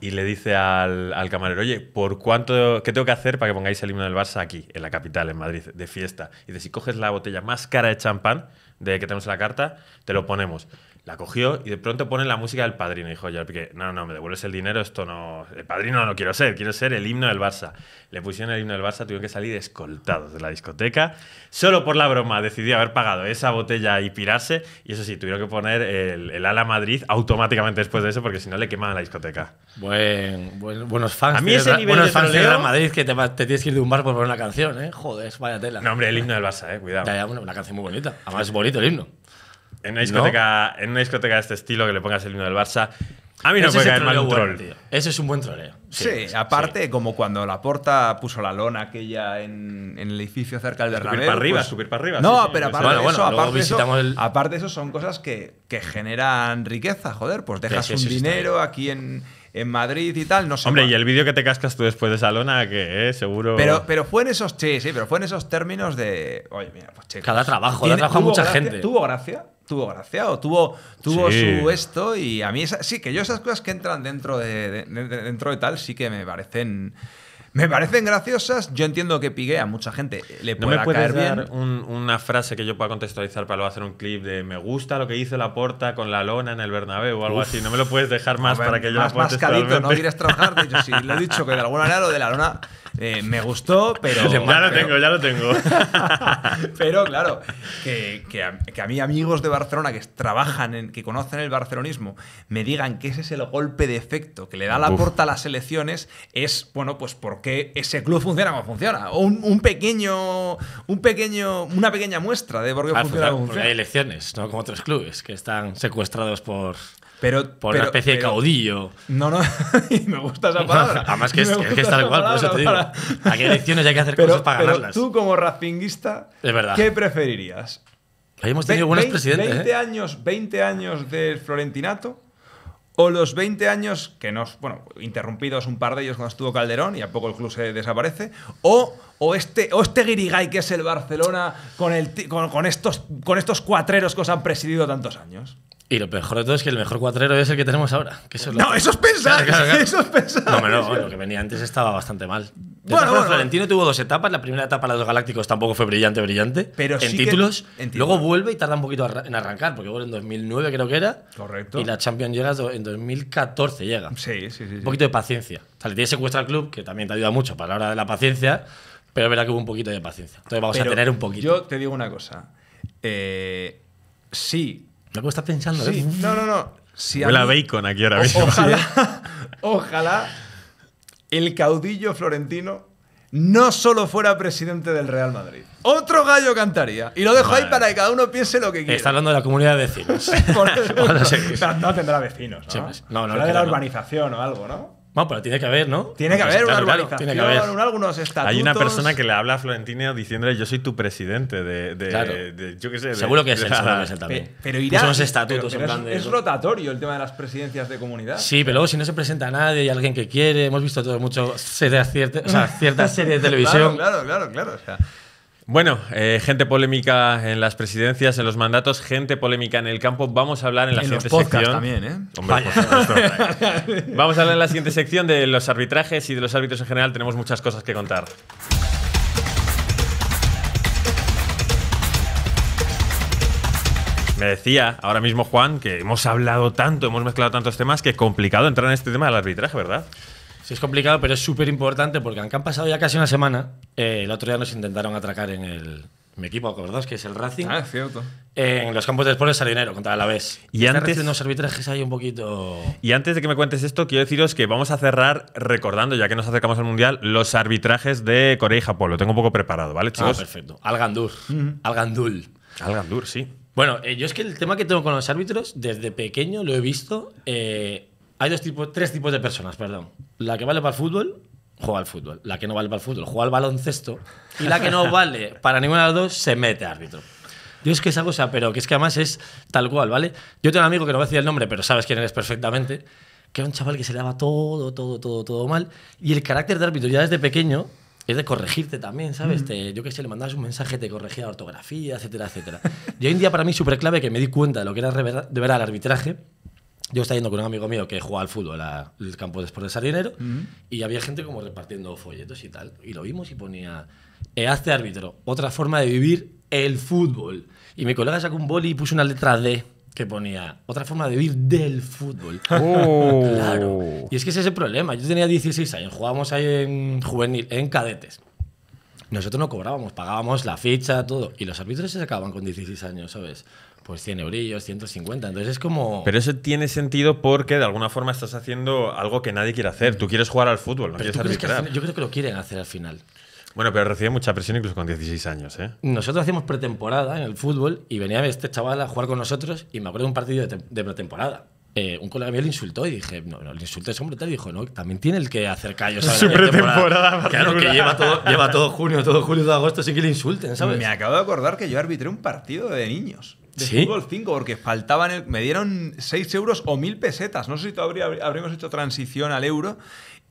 y le dice al, al, camarero, oye, ¿por cuánto, ¿qué tengo que hacer para que pongáis el himno del Barça aquí, en la capital, en Madrid, de fiesta? Y dice, si coges la botella más cara de champán de que tenemos en la carta, te lo ponemos. La cogió y de pronto pone la música del padrino. y Dijo ya porque no, no, me devuelves el dinero, esto no. El padrino no quiero ser, quiero ser el himno del Barça. Le pusieron el himno del Barça, tuvieron que salir escoltados de la discoteca. Solo por la broma decidió haber pagado esa botella y pirarse. Y eso sí, tuvieron que poner el, ala Madrid automáticamente después de eso, porque si no le quemaban la discoteca. buenos fans. A mí ese nivel buenos de fans de Madrid que te, tienes que ir de un bar por poner una canción, ¿eh? Joder, vaya tela. No, hombre, el himno del Barça, ¿eh? Cuidado. una canción muy bonita. Además, es bonito el himno en una discoteca, en una discoteca de este estilo que le pongas el vino del Barça. A mí no Ese puede caer mal troll. Ese es un buen troleo. Sí, aparte, como cuando la porta puso la lona aquella en, el edificio cerca del Bernabéu. Pues subir para arriba, subir para arriba. No, pero aparte, de eso, aparte, de eso, son cosas que, que, generan riqueza, joder. Pues dejas un dinero aquí en, en Madrid y tal, no sé. Hombre, y el vídeo que te cascas tú después de esa lona, que eh, seguro. Pero, pero fue en esos. Sí, pero fue en esos términos de. Oye, mira, pues Cada trabajo, cada trabajo a mucha gente. ¿Tuvo gracia? tuvo gracia tuvo, tuvo su esto y a mí sí que yo esas cosas que entran dentro de, dentro de tal sí que me parecen me parecen graciosas yo entiendo que Pigue a mucha gente le pueda no me puedes caer una frase que yo pueda contextualizar para luego hacer un clip de me gusta lo que hizo la porta con la lona en el Bernabéu o algo así no me lo puedes dejar más para que yo pueda más no quieres trabajar yo sí lo he dicho que de alguna manera lo de la lona eh, me gustó, pero. Ya lo tengo, ya lo tengo. pero claro, que, a, mí amigos de Barcelona que trabajan, en, que conocen el barcelonismo, me digan que ese es el golpe de efecto que le da la puerta a las elecciones, es, bueno, pues porque ese club funciona como funciona. O un, pequeño. Un pequeño. Una pequeña muestra de por qué funciona, Hay elecciones, no como otros clubes que están secuestrados por. Pero, por una especie de caudillo. No, no, me gusta esa palabra. Además que es, que está igual por eso te digo. Aquí elecciones hay que hacer cosas para ganarlas. Pero tú como racinguista, ¿qué preferirías? Ahí hemos tenido buenos presidentes. 20 ¿eh? años, 20 años del Florentinato o los 20 años que nos, bueno, interrumpidos un par de ellos cuando estuvo Calderón y a poco el club se desaparece, o, o este, o este Guirigay que es el Barcelona con, el, con, con, estos, con estos cuatreros que os han presidido tantos años. Y lo mejor de todo es que el mejor cuatrero es el que tenemos ahora. no, eso es pensar. No, no, lo que venía antes estaba bastante mal. bueno, Florentino tuvo dos etapas. La primera etapa, la de los Galácticos, tampoco fue brillante, brillante. Pero en títulos. Luego vuelve y tarda un poquito en arrancar, porque vuelve en 2009, creo que era. Correcto. Y la Champions llega en 2014. llega. Sí, sí, sí. Un poquito de paciencia. O sea, le tienes secuestra al club, que también te ayuda mucho para la hora de la paciencia, pero verá que hubo un poquito de paciencia. Entonces vamos a tener un poquito. Yo te digo una cosa. Eh, sí sí. ¿eh? No, no, no. Si Huele a bacon aquí ahora mismo. Ojalá, el caudillo florentino no solo fuera presidente del Real Madrid. Otro gallo cantaría. Y lo dejo ahí para que cada uno piense lo que quiera. Está hablando de la comunidad de vecinos. no, tendrá vecinos. ¿no? Pues, no, no, de la urbanización o algo, ¿no? Bueno, pero tiene que haber, ¿no? Tiene que haber una claro, tiene que haber. algunos estatutos. Hay una persona que le habla a Florentino diciéndole yo soy tu presidente de, claro. de yo qué sé. seguro que es él, seguro que también. pero irá, estatutos es, rotatorio el tema de las presidencias de comunidad. Sí, pero luego si no se presenta nadie y alguien que quiere, hemos visto todo mucho series, cierta, cierta serie de televisión. claro, claro, claro, claro. O sea, bueno, eh, gente polémica en las presidencias, en los mandatos, gente polémica en el campo. Vamos a hablar en la siguiente sección. También, ¿eh? Vamos a hablar en la siguiente sección de los arbitrajes y de los árbitros en general. Tenemos muchas cosas que contar. Me decía ahora mismo Juan que hemos hablado tanto, hemos mezclado tantos temas que es complicado entrar en este tema del arbitraje, ¿verdad? es complicado, pero es súper importante porque aunque han pasado ya casi una semana, eh, el otro día nos intentaron atracar en el, equipo, acordaos que es el Racing. Ah, cierto. Eh, en los campos de deportes de dinero contra la vez Y Está antes arbitrajes ahí un poquito. Y antes de que me cuentes esto, quiero deciros que vamos a cerrar recordando, ya que nos acercamos al mundial, los arbitrajes de Corea y Japón. Lo tengo un poco preparado, ¿vale, ah, chicos? Ah, perfecto. Al Gandur. Al Gandul. Al Gandur, sí. Bueno, eh, yo es que el tema que tengo con los árbitros desde pequeño lo he visto. Hay tres tipos de personas, perdón. La que vale para el fútbol, juega al fútbol. La que no vale para el fútbol, juega al baloncesto. Y la que no vale para ninguna de las dos, se mete árbitro. Yo es que esa cosa, pero que es que además es tal cual, ¿vale? Yo tengo un amigo que no voy a decir el nombre, pero sabes quién eres perfectamente, que era un chaval que se le daba todo, todo, todo, todo mal. Y el carácter de árbitro ya desde pequeño es de corregirte también, ¿sabes? Mm. yo que sé, le mandabas un mensaje, te corregía ortografía, etcétera, etcétera. y hoy en día para mí súper clave que me di cuenta de lo que era de verdad el arbitraje yo estaba yendo con un amigo mío que jugaba al fútbol el campo de Sport de Sardinero y había gente como repartiendo folletos y tal. Y lo vimos y ponía, e hazte árbitro, otra forma de vivir el fútbol. Y mi colega sacó un boli y puso una letra D que ponía otra forma de vivir del fútbol. Oh. claro. Y es que ese es el problema. Yo tenía 16 años, jugábamos ahí en juvenil, en cadetes. Nosotros no cobrábamos, pagábamos la ficha, todo. Y los árbitros se sacaban con 16 años, ¿sabes? Pues 100 eurillos, 150. Entonces es como. Pero eso tiene sentido porque de alguna forma estás haciendo algo que nadie quiere hacer. Tú quieres jugar al fútbol, no Yo creo que lo quieren hacer al final. Bueno, pero recibe mucha presión incluso con 16 años, ¿eh? Nosotros hacíamos pretemporada en el fútbol y venía este chaval a jugar con nosotros y me acuerdo de un partido de, pretemporada. Eh, un colega mío le insultó y dije, no, no le insultes, hombre, tal. dijo, no, también tiene el que hacer callos. Su pretemporada. Claro, que lleva todo, lleva todo junio, todo julio, todo agosto sin que le insulten, ¿sabes? Me acabo de acordar que yo arbitré un partido de niños de ¿Sí? fútbol 5, porque faltaban. me dieron 6 euros o 1000 pesetas. No sé si todavía habríamos hecho transición al euro.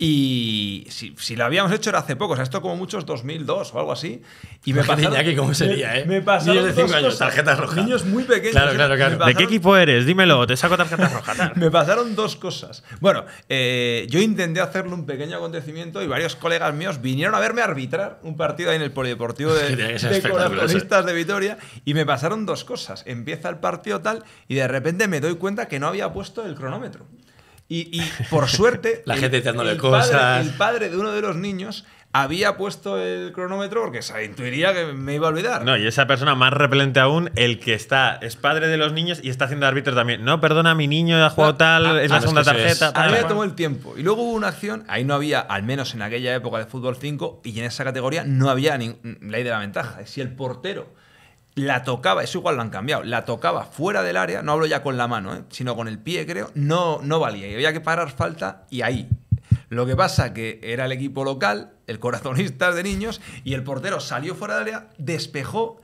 Y si, si, lo habíamos hecho era hace poco, o sea, esto como muchos 2002 o algo así. Y me pasaron, que cómo sería, ¿eh? Me, pasaron niños de 5 años, tarjetas rojas. Niños muy pequeños. Claro, eh, claro, claro. ¿De qué equipo eres? Dímelo, te saco tarjetas rojas. me pasaron dos cosas. Bueno, eh, yo intenté hacerle un pequeño acontecimiento y varios colegas míos vinieron a verme arbitrar un partido ahí en el polideportivo de, de corazonistas de Vitoria y me pasaron dos cosas. Empieza el partido tal y de repente me doy cuenta que no había puesto el cronómetro. Y, por suerte, la gente el, cosas. Padre, el padre de uno de los niños había puesto el cronómetro porque se intuiría que me iba a olvidar. No, y esa persona más repelente aún, el que está, es padre de los niños y está haciendo árbitro también. No, perdona, mi niño ha jugado ah, tal, ah, es ah, la segunda tarjeta. A mí me tomó el tiempo. Y luego hubo una acción, ahí no había, al menos en aquella época de fútbol 5, y en esa categoría no había ni ley de la ventaja. Si el portero la tocaba, eso igual lo han cambiado, la tocaba fuera del área, no hablo ya con la mano, ¿eh? sino con el pie, creo, no, no valía. Y había que parar falta y ahí. Lo que pasa que era el equipo local, el corazonista de niños, y el portero salió fuera del área, despejó,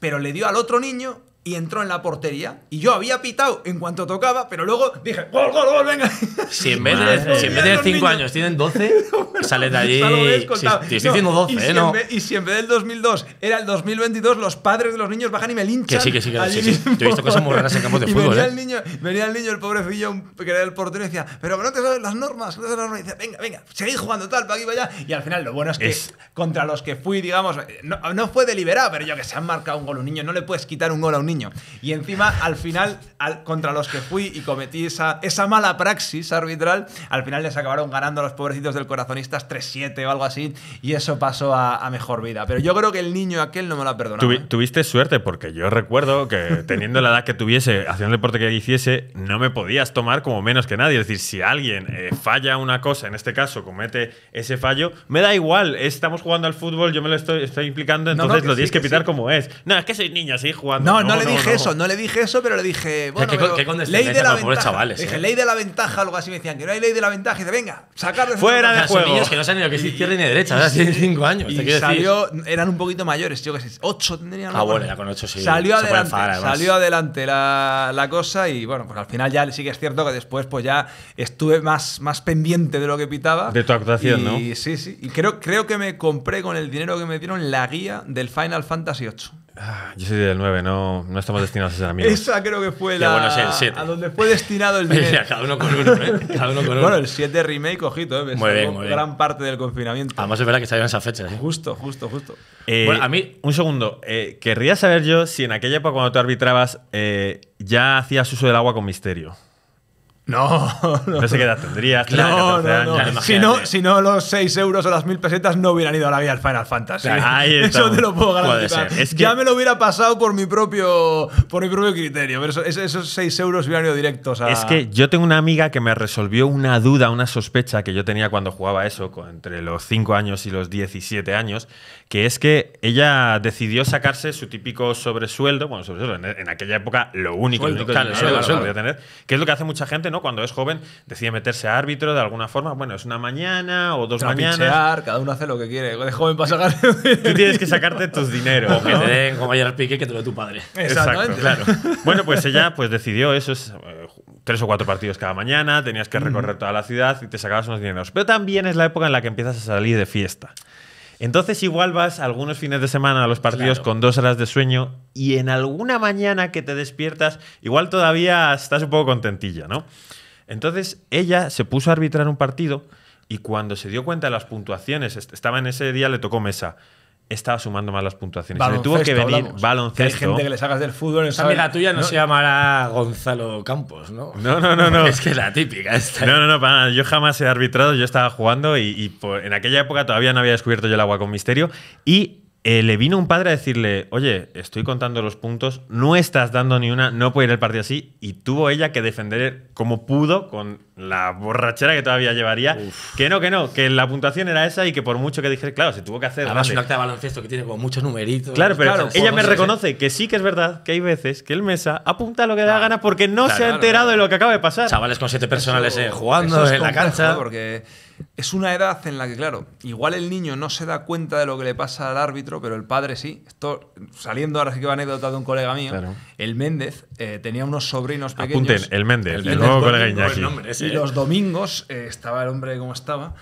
pero le dio al otro niño y entró en la portería. Y yo había pitado en cuanto tocaba, pero luego dije, gol, gol, gol, venga. Si en vez de, si de 5 años tienen 12, bueno, sales de allí. Si, estoy diciendo 12, y si ¿eh? No. y si en vez del 2002 era el 2022, los padres de los niños bajan y me linchan. Que sí, que sí, Yo he visto cosas muy raras en campos de fútbol. Venía, el ¿eh? niño, venía el niño, el pobre que era el portero, y decía, pero no te sabes las normas. No sabes las normas. dice, venga, venga, seguid jugando tal, para aquí, para allá. Y al final, lo bueno es que contra los que fui, digamos, no, no fue deliberado, pero yo que se han marcado un gol a un niño, no le puedes quitar un gol a un niño y encima, al final, contra los que fui y cometí esa, esa mala praxis arbitral, al final les acabaron ganando a los pobrecitos del Corazonistas 3-7 o algo así, y eso pasó a, mejor vida. Pero yo creo que el niño aquel no me lo ha ¿eh? Tuviste suerte, porque yo recuerdo que teniendo la edad que tuviese, haciendo el deporte que hiciese, no me podías tomar como menos que nadie. Es decir, si alguien eh, falla una cosa, en este caso comete ese fallo, me da igual, estamos jugando al fútbol, yo me lo estoy, estoy implicando, entonces lo tienes que, pitar como es. No, es que soy niño, así jugando le dije eso, no le dije eso, pero le dije, bueno, ley de la ventaja. Chavales, ley de la ventaja, algo así me decían, que no hay ley de la ventaja. Y dice, venga, sacar de Fuera de juego. que no saben ni lo que es izquierda ni derecha, ahora tienen 5 años. salió, eran un poquito mayores, yo que sé, 8 tendrían. Ah, bueno, ya con 8 sí. Salió adelante, salió adelante la, cosa y bueno, pues al final ya sí que es cierto que después pues ya estuve más, más pendiente de lo que pitaba. De tu actuación, y, ¿no? Sí, sí. Y creo, creo que me compré con el dinero que me dieron la guía del Final Fantasy VIII. Ah, yo soy del 9, no, no estamos destinados a ser amigos. Esa creo que fue la. a donde fue destinado el 10. cada uno con uno, ¿eh? con uno. Bueno, el 7 remake, ojito, ¿eh? Muy gran parte del confinamiento. Además, es verdad que salió en esa fecha. ¿eh? Justo, justo, justo. Eh, bueno, a mí, un segundo. querría saber yo si en aquella época, cuando tú arbitrabas, ya hacías uso del agua con misterio. No, no. No sé qué edad tendrías. no, no, no. Si, no, si no, los 6 euros o las 1000 pesetas no hubieran ido a la vida al Final Fantasy. Ahí eso te lo puedo garantizar. Ya me lo hubiera pasado por mi propio, por mi propio criterio. Pero esos 6 euros hubieran ido directos a. Es que yo tengo una amiga que me resolvió una duda, una sospecha que yo tenía cuando jugaba eso, entre los 5 años y los 17 años, que es que ella decidió sacarse su típico sobresueldo. Bueno, sobresueldo, en, aquella época lo único, que podía tener, que es lo que hace mucha gente cuando es joven decide meterse a árbitro de alguna forma. Bueno, es una mañana o dos mañanas. cada uno hace lo que quiere. De joven para sacar. Tú tienes que sacarte tus dineros. O que te den como ayer pique que te lo tu padre. Exactamente. Bueno, pues ella pues decidió eso. Es, eh, tres o cuatro partidos cada mañana, tenías que recorrer mm. toda la ciudad y te sacabas unos dineros. Pero también es la época en la que empiezas a salir de fiesta. Entonces igual vas algunos fines de semana a los partidos con dos horas de sueño y en alguna mañana que te despiertas, igual todavía estás un poco contentilla, ¿no? Entonces ella se puso a arbitrar un partido y cuando se dio cuenta de las puntuaciones, estaba en ese día, le tocó mesa estaba sumando más las puntuaciones. Se tuvo que venir baloncesto. hay gente que le sacas del fútbol. Esa la tuya no, se llamará Gonzalo Campos, ¿no? No, no, no. es que es la típica esta. No, no, no, Yo jamás he arbitrado, yo estaba jugando y, en aquella época todavía no había descubierto yo el agua con misterio. Y eh, le vino un padre a decirle, oye, estoy contando los puntos, no estás dando ni una, no puede ir el partido así, y tuvo ella que defender como pudo con la borrachera que todavía llevaría, que no, que no, que la puntuación era esa y que por mucho que dijera, claro, se tuvo que hacer... Además, un acta de baloncesto que tiene muchos numeritos. Claro, pero ella pues, me reconoce que sí que es verdad que hay veces que el Mesa apunta lo que da gana porque no se ha enterado de lo que acaba de pasar. Chavales con siete personales eh, jugando en la cancha. Porque es una edad en la que, claro, igual el niño no se da cuenta de lo que le pasa al árbitro, pero el padre sí. Esto, saliendo ahora sí que va anécdota de un colega mío, el Méndez eh, tenía unos sobrinos pequeños. Apunten, el Méndez, el, nuevo colega y eh. los domingos eh, estaba el hombre como estaba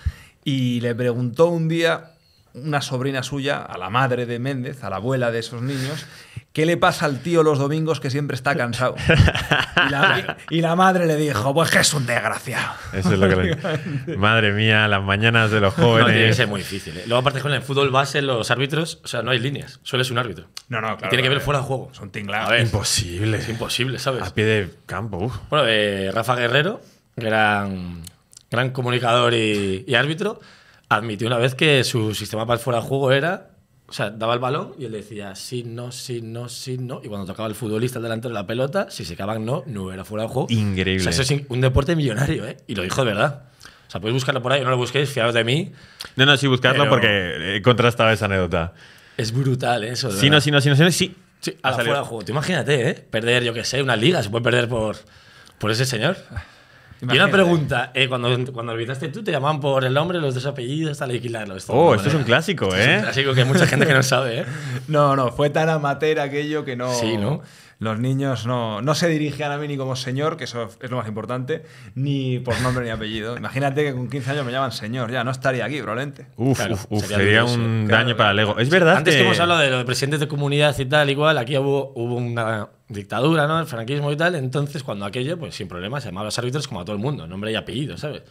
y le preguntó un día una sobrina suya, a la madre de Méndez, a la abuela de esos niños, ¿Qué le pasa al tío los domingos que siempre está cansado? Y la, madre le dijo, pues que es un desgraciado. Eso es lo que le... Madre mía, las mañanas de los jóvenes. No, tiene que ser muy difícil. ¿eh? Luego, aparte, con el fútbol base, los árbitros, o sea, no hay líneas. Solo es un árbitro. No, no, claro. tiene que ver fuera de juego. Son tinglados. Imposible. imposible, ¿sabes? A pie de campo. Bueno, eh, Rafa Guerrero, gran, gran comunicador y, y árbitro, admitió una vez que su sistema para el fuera de juego era o sea, daba el balón y él decía sí, no, sí, no, sí, no. Y cuando tocaba el futbolista delante de la pelota, si se cagaban, no, no era fuera de juego. Increíble. O sea, eso es un deporte millonario, ¿eh? Y lo dijo de verdad. O sea, podéis buscarlo por ahí, no lo busquéis, fiaros de mí. No, no, sí, buscarlo porque contrastaba esa anécdota. Es brutal eso. Sí, no, sí, no, sí, no, sí. sí a fuera de juego. Tú imagínate, ¿eh? Perder, yo qué sé, una liga se puede perder por, por ese señor. Y una pregunta, eh, cuando, cuando tú, te llamaban por el nombre, los dos apellidos, tal alquilarlo. Esto oh, esto es un clásico, ¿eh? clásico que hay mucha gente que no sabe, ¿eh? No, no, fue tan amateur aquello que no. Sí, ¿no? Los niños no, no se dirigían a mí ni como señor, que eso es lo más importante, ni por nombre ni apellido. Imagínate que con 15 años me llaman señor, ya no estaría aquí, probablemente. Uf, uf, uf, sería, un daño para el ego. Es verdad. Antes que... hemos hablado de los presidentes de comunidad y tal, igual, aquí hubo, hubo una dictadura, ¿no? El franquismo y tal. Entonces, cuando aquello, pues sin problema, se llamaba a los árbitros como a todo el mundo, nombre y apellido, ¿sabes?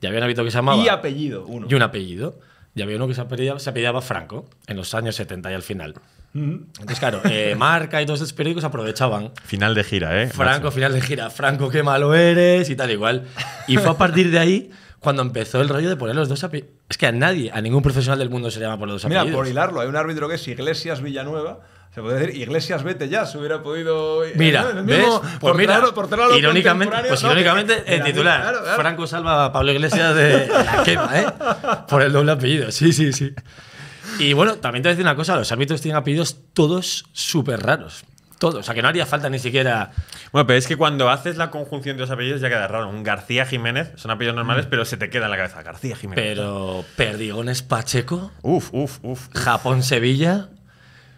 Ya había un árbitro que se llamaba. Y apellido, uno. Y un apellido. Ya había uno que se apellidaba, Franco, en los años 70 y al final. Mm. Entonces, claro, eh, Marca y todos esos periódicos aprovechaban. Final de gira, ¿eh? Franco, final de gira. Franco, qué malo eres y tal, igual. Y fue a partir de ahí cuando empezó el rollo de poner los dos apellidos. Es que a nadie, a ningún profesional del mundo se llama por los dos apellidos. Mira, por hilarlo, hay un árbitro que es Iglesias Villanueva se puede decir, Iglesias, vete ya, se hubiera podido. Eh, mira, Pues mira, irónicamente, pues irónicamente, el titular. Franco salva a Pablo Iglesias de la quema, ¿eh? Por el doble apellido, sí, sí, sí. Y bueno, también te voy a decir una cosa: los árbitros tienen apellidos todos súper raros. todos, O sea, que no haría falta ni siquiera. Bueno, pero es que cuando haces la conjunción de los apellidos ya queda raro. Un García Jiménez, son apellidos normales, mm. pero se te queda en la cabeza. García Jiménez. Pero Perdigones Pacheco. Uf, uf, uf. Japón Sevilla.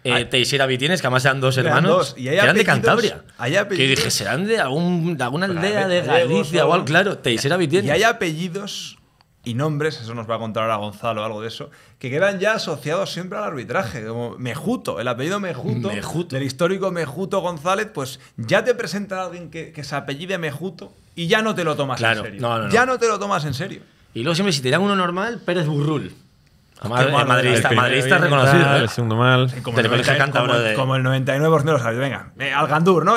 Teisera eh, Teixeira que además eran dos hermanos, eran de Cantabria. que dije, serán de, alguna aldea de Galicia o algo, claro, Teisera Vitines. Y hay apellidos y nombres, eso nos va a contar ahora Gonzalo, algo de eso, que quedan ya asociados siempre al arbitraje, como Mejuto, el apellido Mejuto, del histórico Mejuto González, pues ya te presenta alguien que, se apellide Mejuto y ya no te lo tomas en serio. Ya no te lo tomas en serio. Y luego siempre si te dan uno normal, Pérez Burrul. Madrid, el madridista, madridista reconocido. El segundo mal. Como el, 99% de pues los Venga, eh, al Gandur, ¿no?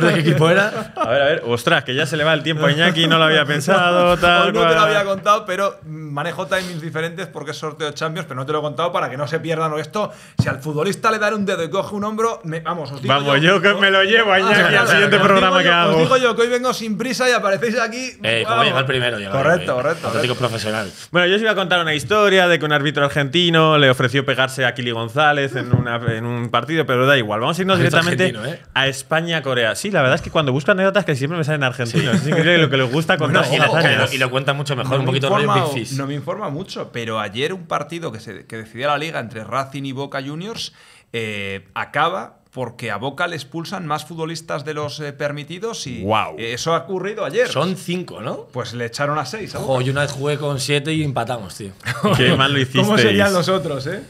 de qué equipo era? A ver, a ver. Ostras, que ya se le va el tiempo a Iñaki, no lo había pensado, tal. Hoy no te lo había contado, pero manejo timings diferentes porque es sorteo de Champions, pero no te lo he contado para que no se pierdan esto. Si al futbolista le da un dedo y coge un hombro, vamos, os digo. Vamos, yo, que me lo llevo a Iñaki ah, al siguiente programa que hago. Os digo yo que hoy vengo sin prisa y aparecéis aquí. Eh, como llegar primero, Correcto, correcto. Atlético profesional. Bueno, yo os iba a contar una historia de que un árbitro argentino le ofreció pegarse a Kili González en, en un partido, pero da igual. Vamos a irnos directamente ¿eh? a España Corea. Sí, la verdad es que cuando busco anécdotas que siempre me salen argentinos. Sí. Es increíble lo que les gusta contar. y, lo, cuentan mucho mejor, un poquito Big No me informa mucho, pero ayer un partido que, se, que decidía la liga entre Racing y Boca Juniors eh, acaba porque a Boca le expulsan más futbolistas de los eh, permitidos y eso ha ocurrido ayer. Son cinco, ¿no? Pues le echaron a seis. hoy yo una vez jugué con siete y empatamos, tío. Qué mal lo hiciste. ¿Cómo serían los otros, eh?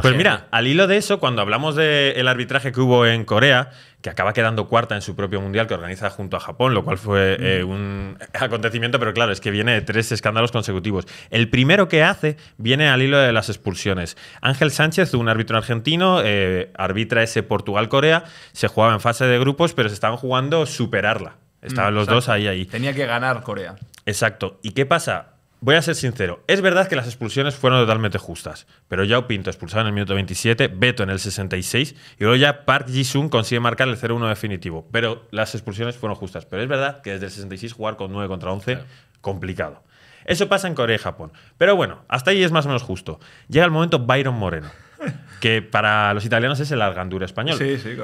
Pues mira, al hilo de eso, cuando hablamos del arbitraje que hubo en Corea, que acaba quedando cuarta en su propio mundial que organiza junto a Japón, lo cual fue eh, un acontecimiento, pero claro, es que viene de tres escándalos consecutivos. El primero que hace viene al hilo de las expulsiones. Ángel Sánchez, un árbitro argentino, eh, arbitra ese Portugal-Corea, se jugaba en fase de grupos, pero se estaban jugando superarla. Estaban mm, los dos ahí, ahí. Tenía que ganar Corea. Exacto. ¿Y qué pasa? voy a ser sincero. Es verdad que las expulsiones fueron totalmente justas, pero Yao Pinto expulsado en el minuto 27, Beto en el 66 y luego ya Park Ji-sung consigue marcar el 0-1 definitivo. Pero las expulsiones fueron justas. Pero es verdad que desde el 66 jugar con 9 contra 11, complicado. Eso pasa en Corea y Japón. Pero bueno, hasta ahí es más o menos justo. Llega el momento Byron Moreno, que para los italianos es el Argandura español.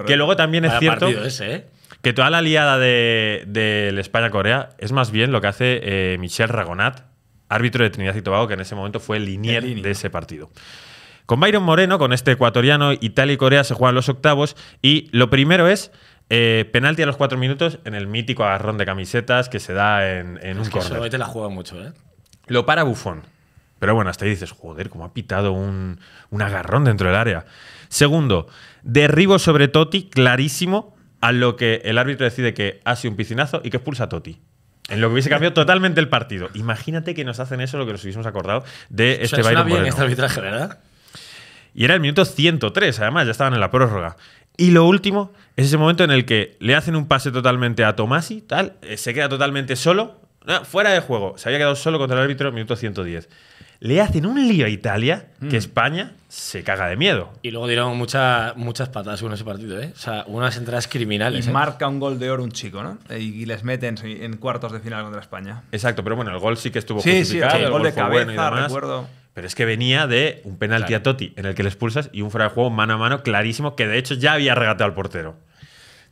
Que luego también es cierto ¿eh? que toda la aliada del de, España-Corea es más bien lo que hace eh, Michel Ragonat árbitro de Trinidad y Tobago, que en ese momento fue linier de ese partido. Con Byron Moreno, con este ecuatoriano, Italia y Corea se juegan los octavos y lo primero es eh, penalti a los cuatro minutos en el mítico agarrón de camisetas que se da en, un corner. la juega mucho, ¿eh? Lo para Bufón. Pero bueno, hasta ahí dices, joder, cómo ha pitado un, agarrón dentro del área. Segundo, derribo sobre Totti, clarísimo, a lo que el árbitro decide que hace un piscinazo y que expulsa a Totti. En lo que hubiese cambiado totalmente el partido. Imagínate que nos hacen eso, lo que nos hubiésemos acordado de este baile. Es Bayern bien este ¿verdad? Y era el minuto 103, además, ya estaban en la prórroga. Y lo último es ese momento en el que le hacen un pase totalmente a Tomasi, tal, eh, se queda totalmente solo, eh, fuera de juego, se había quedado solo contra el árbitro, minuto 110 le hacen un lío a Italia que mm. España se caga de miedo. Y luego dieron muchas patadas en ese partido, ¿eh? O sea, unas entradas criminales. ¿eh? marca un gol de oro un chico, ¿no? Y les meten en cuartos de final contra España. Exacto, pero bueno, el gol sí que estuvo sí, justificado. Sí, el, el gol, de cabeza, recuerdo. Pero es que venía de un penalti a Totti en el que le expulsas y un fuera de juego mano a mano clarísimo que de hecho ya había regateado al portero.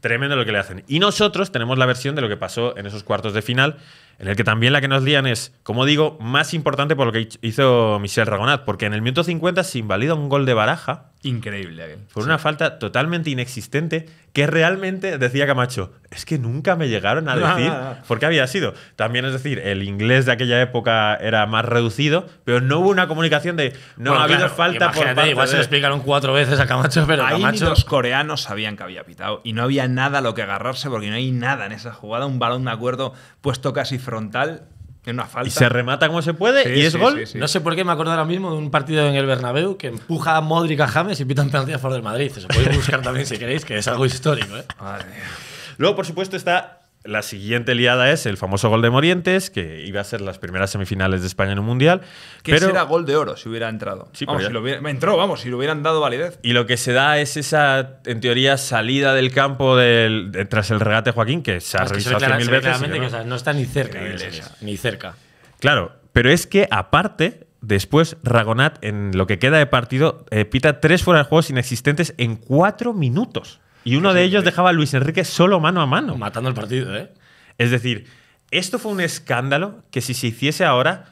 Tremendo lo que le hacen. Y nosotros tenemos la versión de lo que pasó en esos cuartos de final en el que también la que nos lían es, como digo, más importante por lo que hizo Michel Ragonat, porque en el minuto 50 se invalida un gol de baraja. Increíble. Por una falta totalmente inexistente que realmente decía Camacho, es que nunca me llegaron a decir por qué había sido. También es decir, el inglés de aquella época era más reducido, pero no hubo una comunicación de no ha habido falta por parte Igual se lo explicaron cuatro veces a Camacho, pero los coreanos sabían que había pitado y no había nada a lo que agarrarse porque no hay nada en esa jugada, un balón de acuerdo puesto casi frontal en una falta. Y se remata como se puede y es gol. no sé por qué me acuerdo ahora mismo de un partido en el Bernabéu que empuja a Modric a James y pitan penalti a favor del Madrid. Eso podéis buscar también si queréis, que es algo histórico. ¿eh? Luego, por supuesto, está la siguiente liada es el famoso gol de Morientes, que iba a ser las primeras semifinales de España en un mundial. Que pero... será gol de oro si hubiera entrado. si lo hubiera... entró, vamos, si lo hubieran dado validez. Y lo que se da es esa, en teoría, salida del campo tras el regate Joaquín, que se ha revisado mil veces. ¿no? está ni cerca, ni cerca. Claro, pero es que aparte, Después, Ragonat, en lo que queda de partido, eh, pita tres fuera de juego inexistentes en cuatro minutos. Y uno de ellos dejaba a Luis Enrique solo mano a mano. Matando el partido, ¿eh? Es decir, esto fue un escándalo que si se hiciese ahora,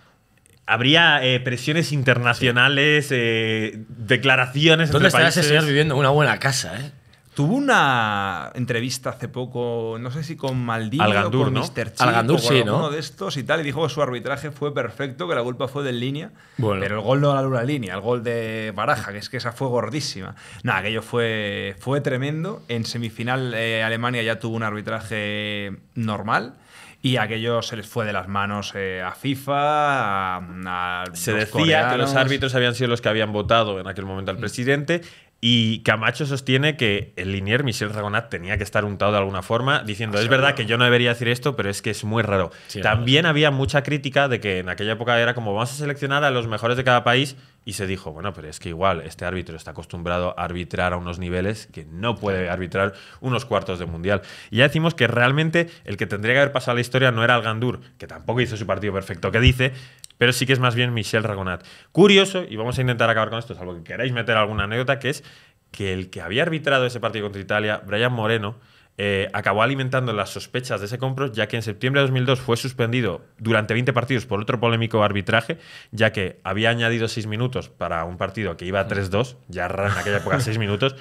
habría eh, presiones internacionales, eh, declaraciones. ¿Dónde entre ese viviendo? Una buena casa, ¿eh? Tuvo una entrevista hace poco, no sé si con Maldini o con Mr. Chip, de estos y tal, y dijo que su arbitraje fue perfecto, que la culpa fue de línea, pero el gol no era la línea, el gol de Baraja, que es que esa fue gordísima. Nada, aquello fue, fue tremendo. En semifinal eh, Alemania ya tuvo un arbitraje normal. Y aquello se les fue de las manos eh, a FIFA, a, Se decía que los árbitros habían sido los que habían votado en aquel momento al mm. presidente y Camacho sostiene que el Linier Michel Ragonat tenía que estar untado de alguna forma, diciendo, es verdad que yo no debería decir esto, pero es que es muy raro. También había mucha crítica de que en aquella época era como, vamos a seleccionar a los mejores de cada país y se dijo, bueno, pero es que igual este árbitro está acostumbrado a arbitrar a unos niveles que no puede arbitrar unos cuartos de mundial. Y ya decimos que realmente el que tendría que haber pasado la historia no era el Gandur, que tampoco hizo su partido perfecto que dice, pero sí que es más bien Michel Ragonat. Curioso, y vamos a intentar acabar con esto, salvo que queráis meter alguna anécdota, que es que el que había arbitrado ese partido contra Italia, Brian Moreno, eh, acabó alimentando las sospechas de ese compro, ya que en septiembre de 2002 fue suspendido durante 20 partidos por otro polémico arbitraje, ya que había añadido 6 minutos para un partido que iba a 3-2, ya en aquella época 6 minutos.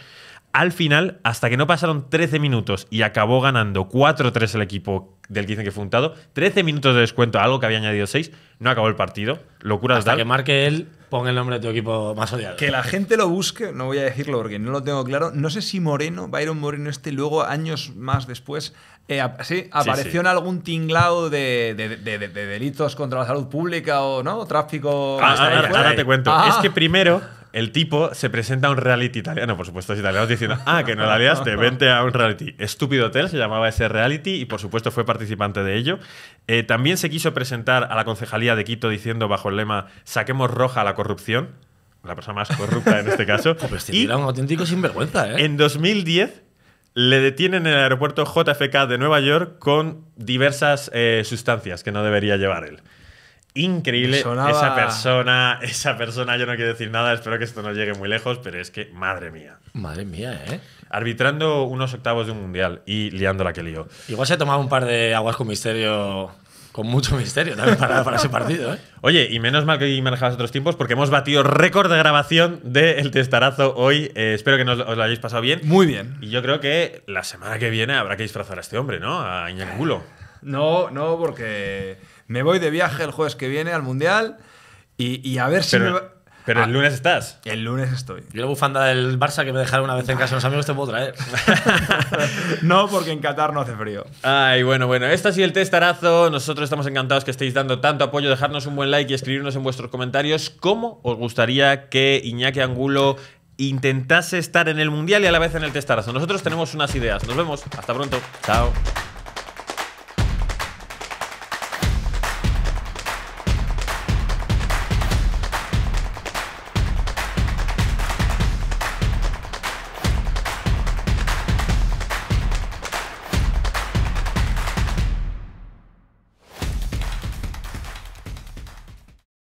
Al final, hasta que no pasaron 13 minutos y acabó ganando 4-3 el equipo del que dicen que fue untado, 13 minutos de descuento, algo que había añadido 6, no acabó el partido. Locuras Hasta que marque él Pon el nombre de tu equipo más odiado. Que la gente lo busque, no voy a decirlo porque no lo tengo claro. No sé si Moreno, Byron Moreno este, luego años más después, eh, sí, apareció en algún tinglado de, delitos contra la salud pública o no, tráfico. Ah, ahora, te cuento. Ah. Es que primero el tipo se presenta a un reality italiano, por supuesto, es italiano, diciendo, ah, que no la liaste, vente a un reality. Estúpido Hotel se llamaba ese reality y, por supuesto, fue participante de ello. Eh, también se quiso presentar a la concejalía de Quito diciendo, bajo el lema, saquemos roja a la corrupción, la persona más corrupta en este caso. Pues y era un auténtico sinvergüenza, ¿eh? En 2010 le detienen en el aeropuerto JFK de Nueva York con diversas eh, sustancias que no debería llevar él increíble esa persona, esa persona, yo no quiero decir nada, espero que esto no llegue muy lejos, pero es que, madre mía. Madre mía, ¿eh? Arbitrando unos octavos de un mundial y liando la que lío. Igual se ha tomado un par de aguas con misterio, con mucho misterio también para, para ese partido, ¿eh? Oye, y menos mal que manejabas otros tiempos porque hemos batido récord de grabación del testarazo hoy. Eh, espero que os lo hayáis pasado bien. Muy bien. Y yo creo que la semana que viene habrá que disfrazar a este hombre, ¿no? A Iñangulo. No, no, porque me voy de viaje el jueves que viene al Mundial y, a ver si... me pero el ah, lunes estás. El lunes estoy. Yo la bufanda del Barça que me dejaron una vez en casa los amigos te puedo traer. no, porque en Qatar no hace frío. Ay, bueno, bueno. Este ha sido el testarazo. Nosotros estamos encantados que estéis dando tanto apoyo. Dejarnos un buen like y escribirnos en vuestros comentarios cómo os gustaría que Iñaki Angulo intentase estar en el Mundial y a la vez en el testarazo. Nosotros tenemos unas ideas. Nos vemos. Hasta pronto. Chao.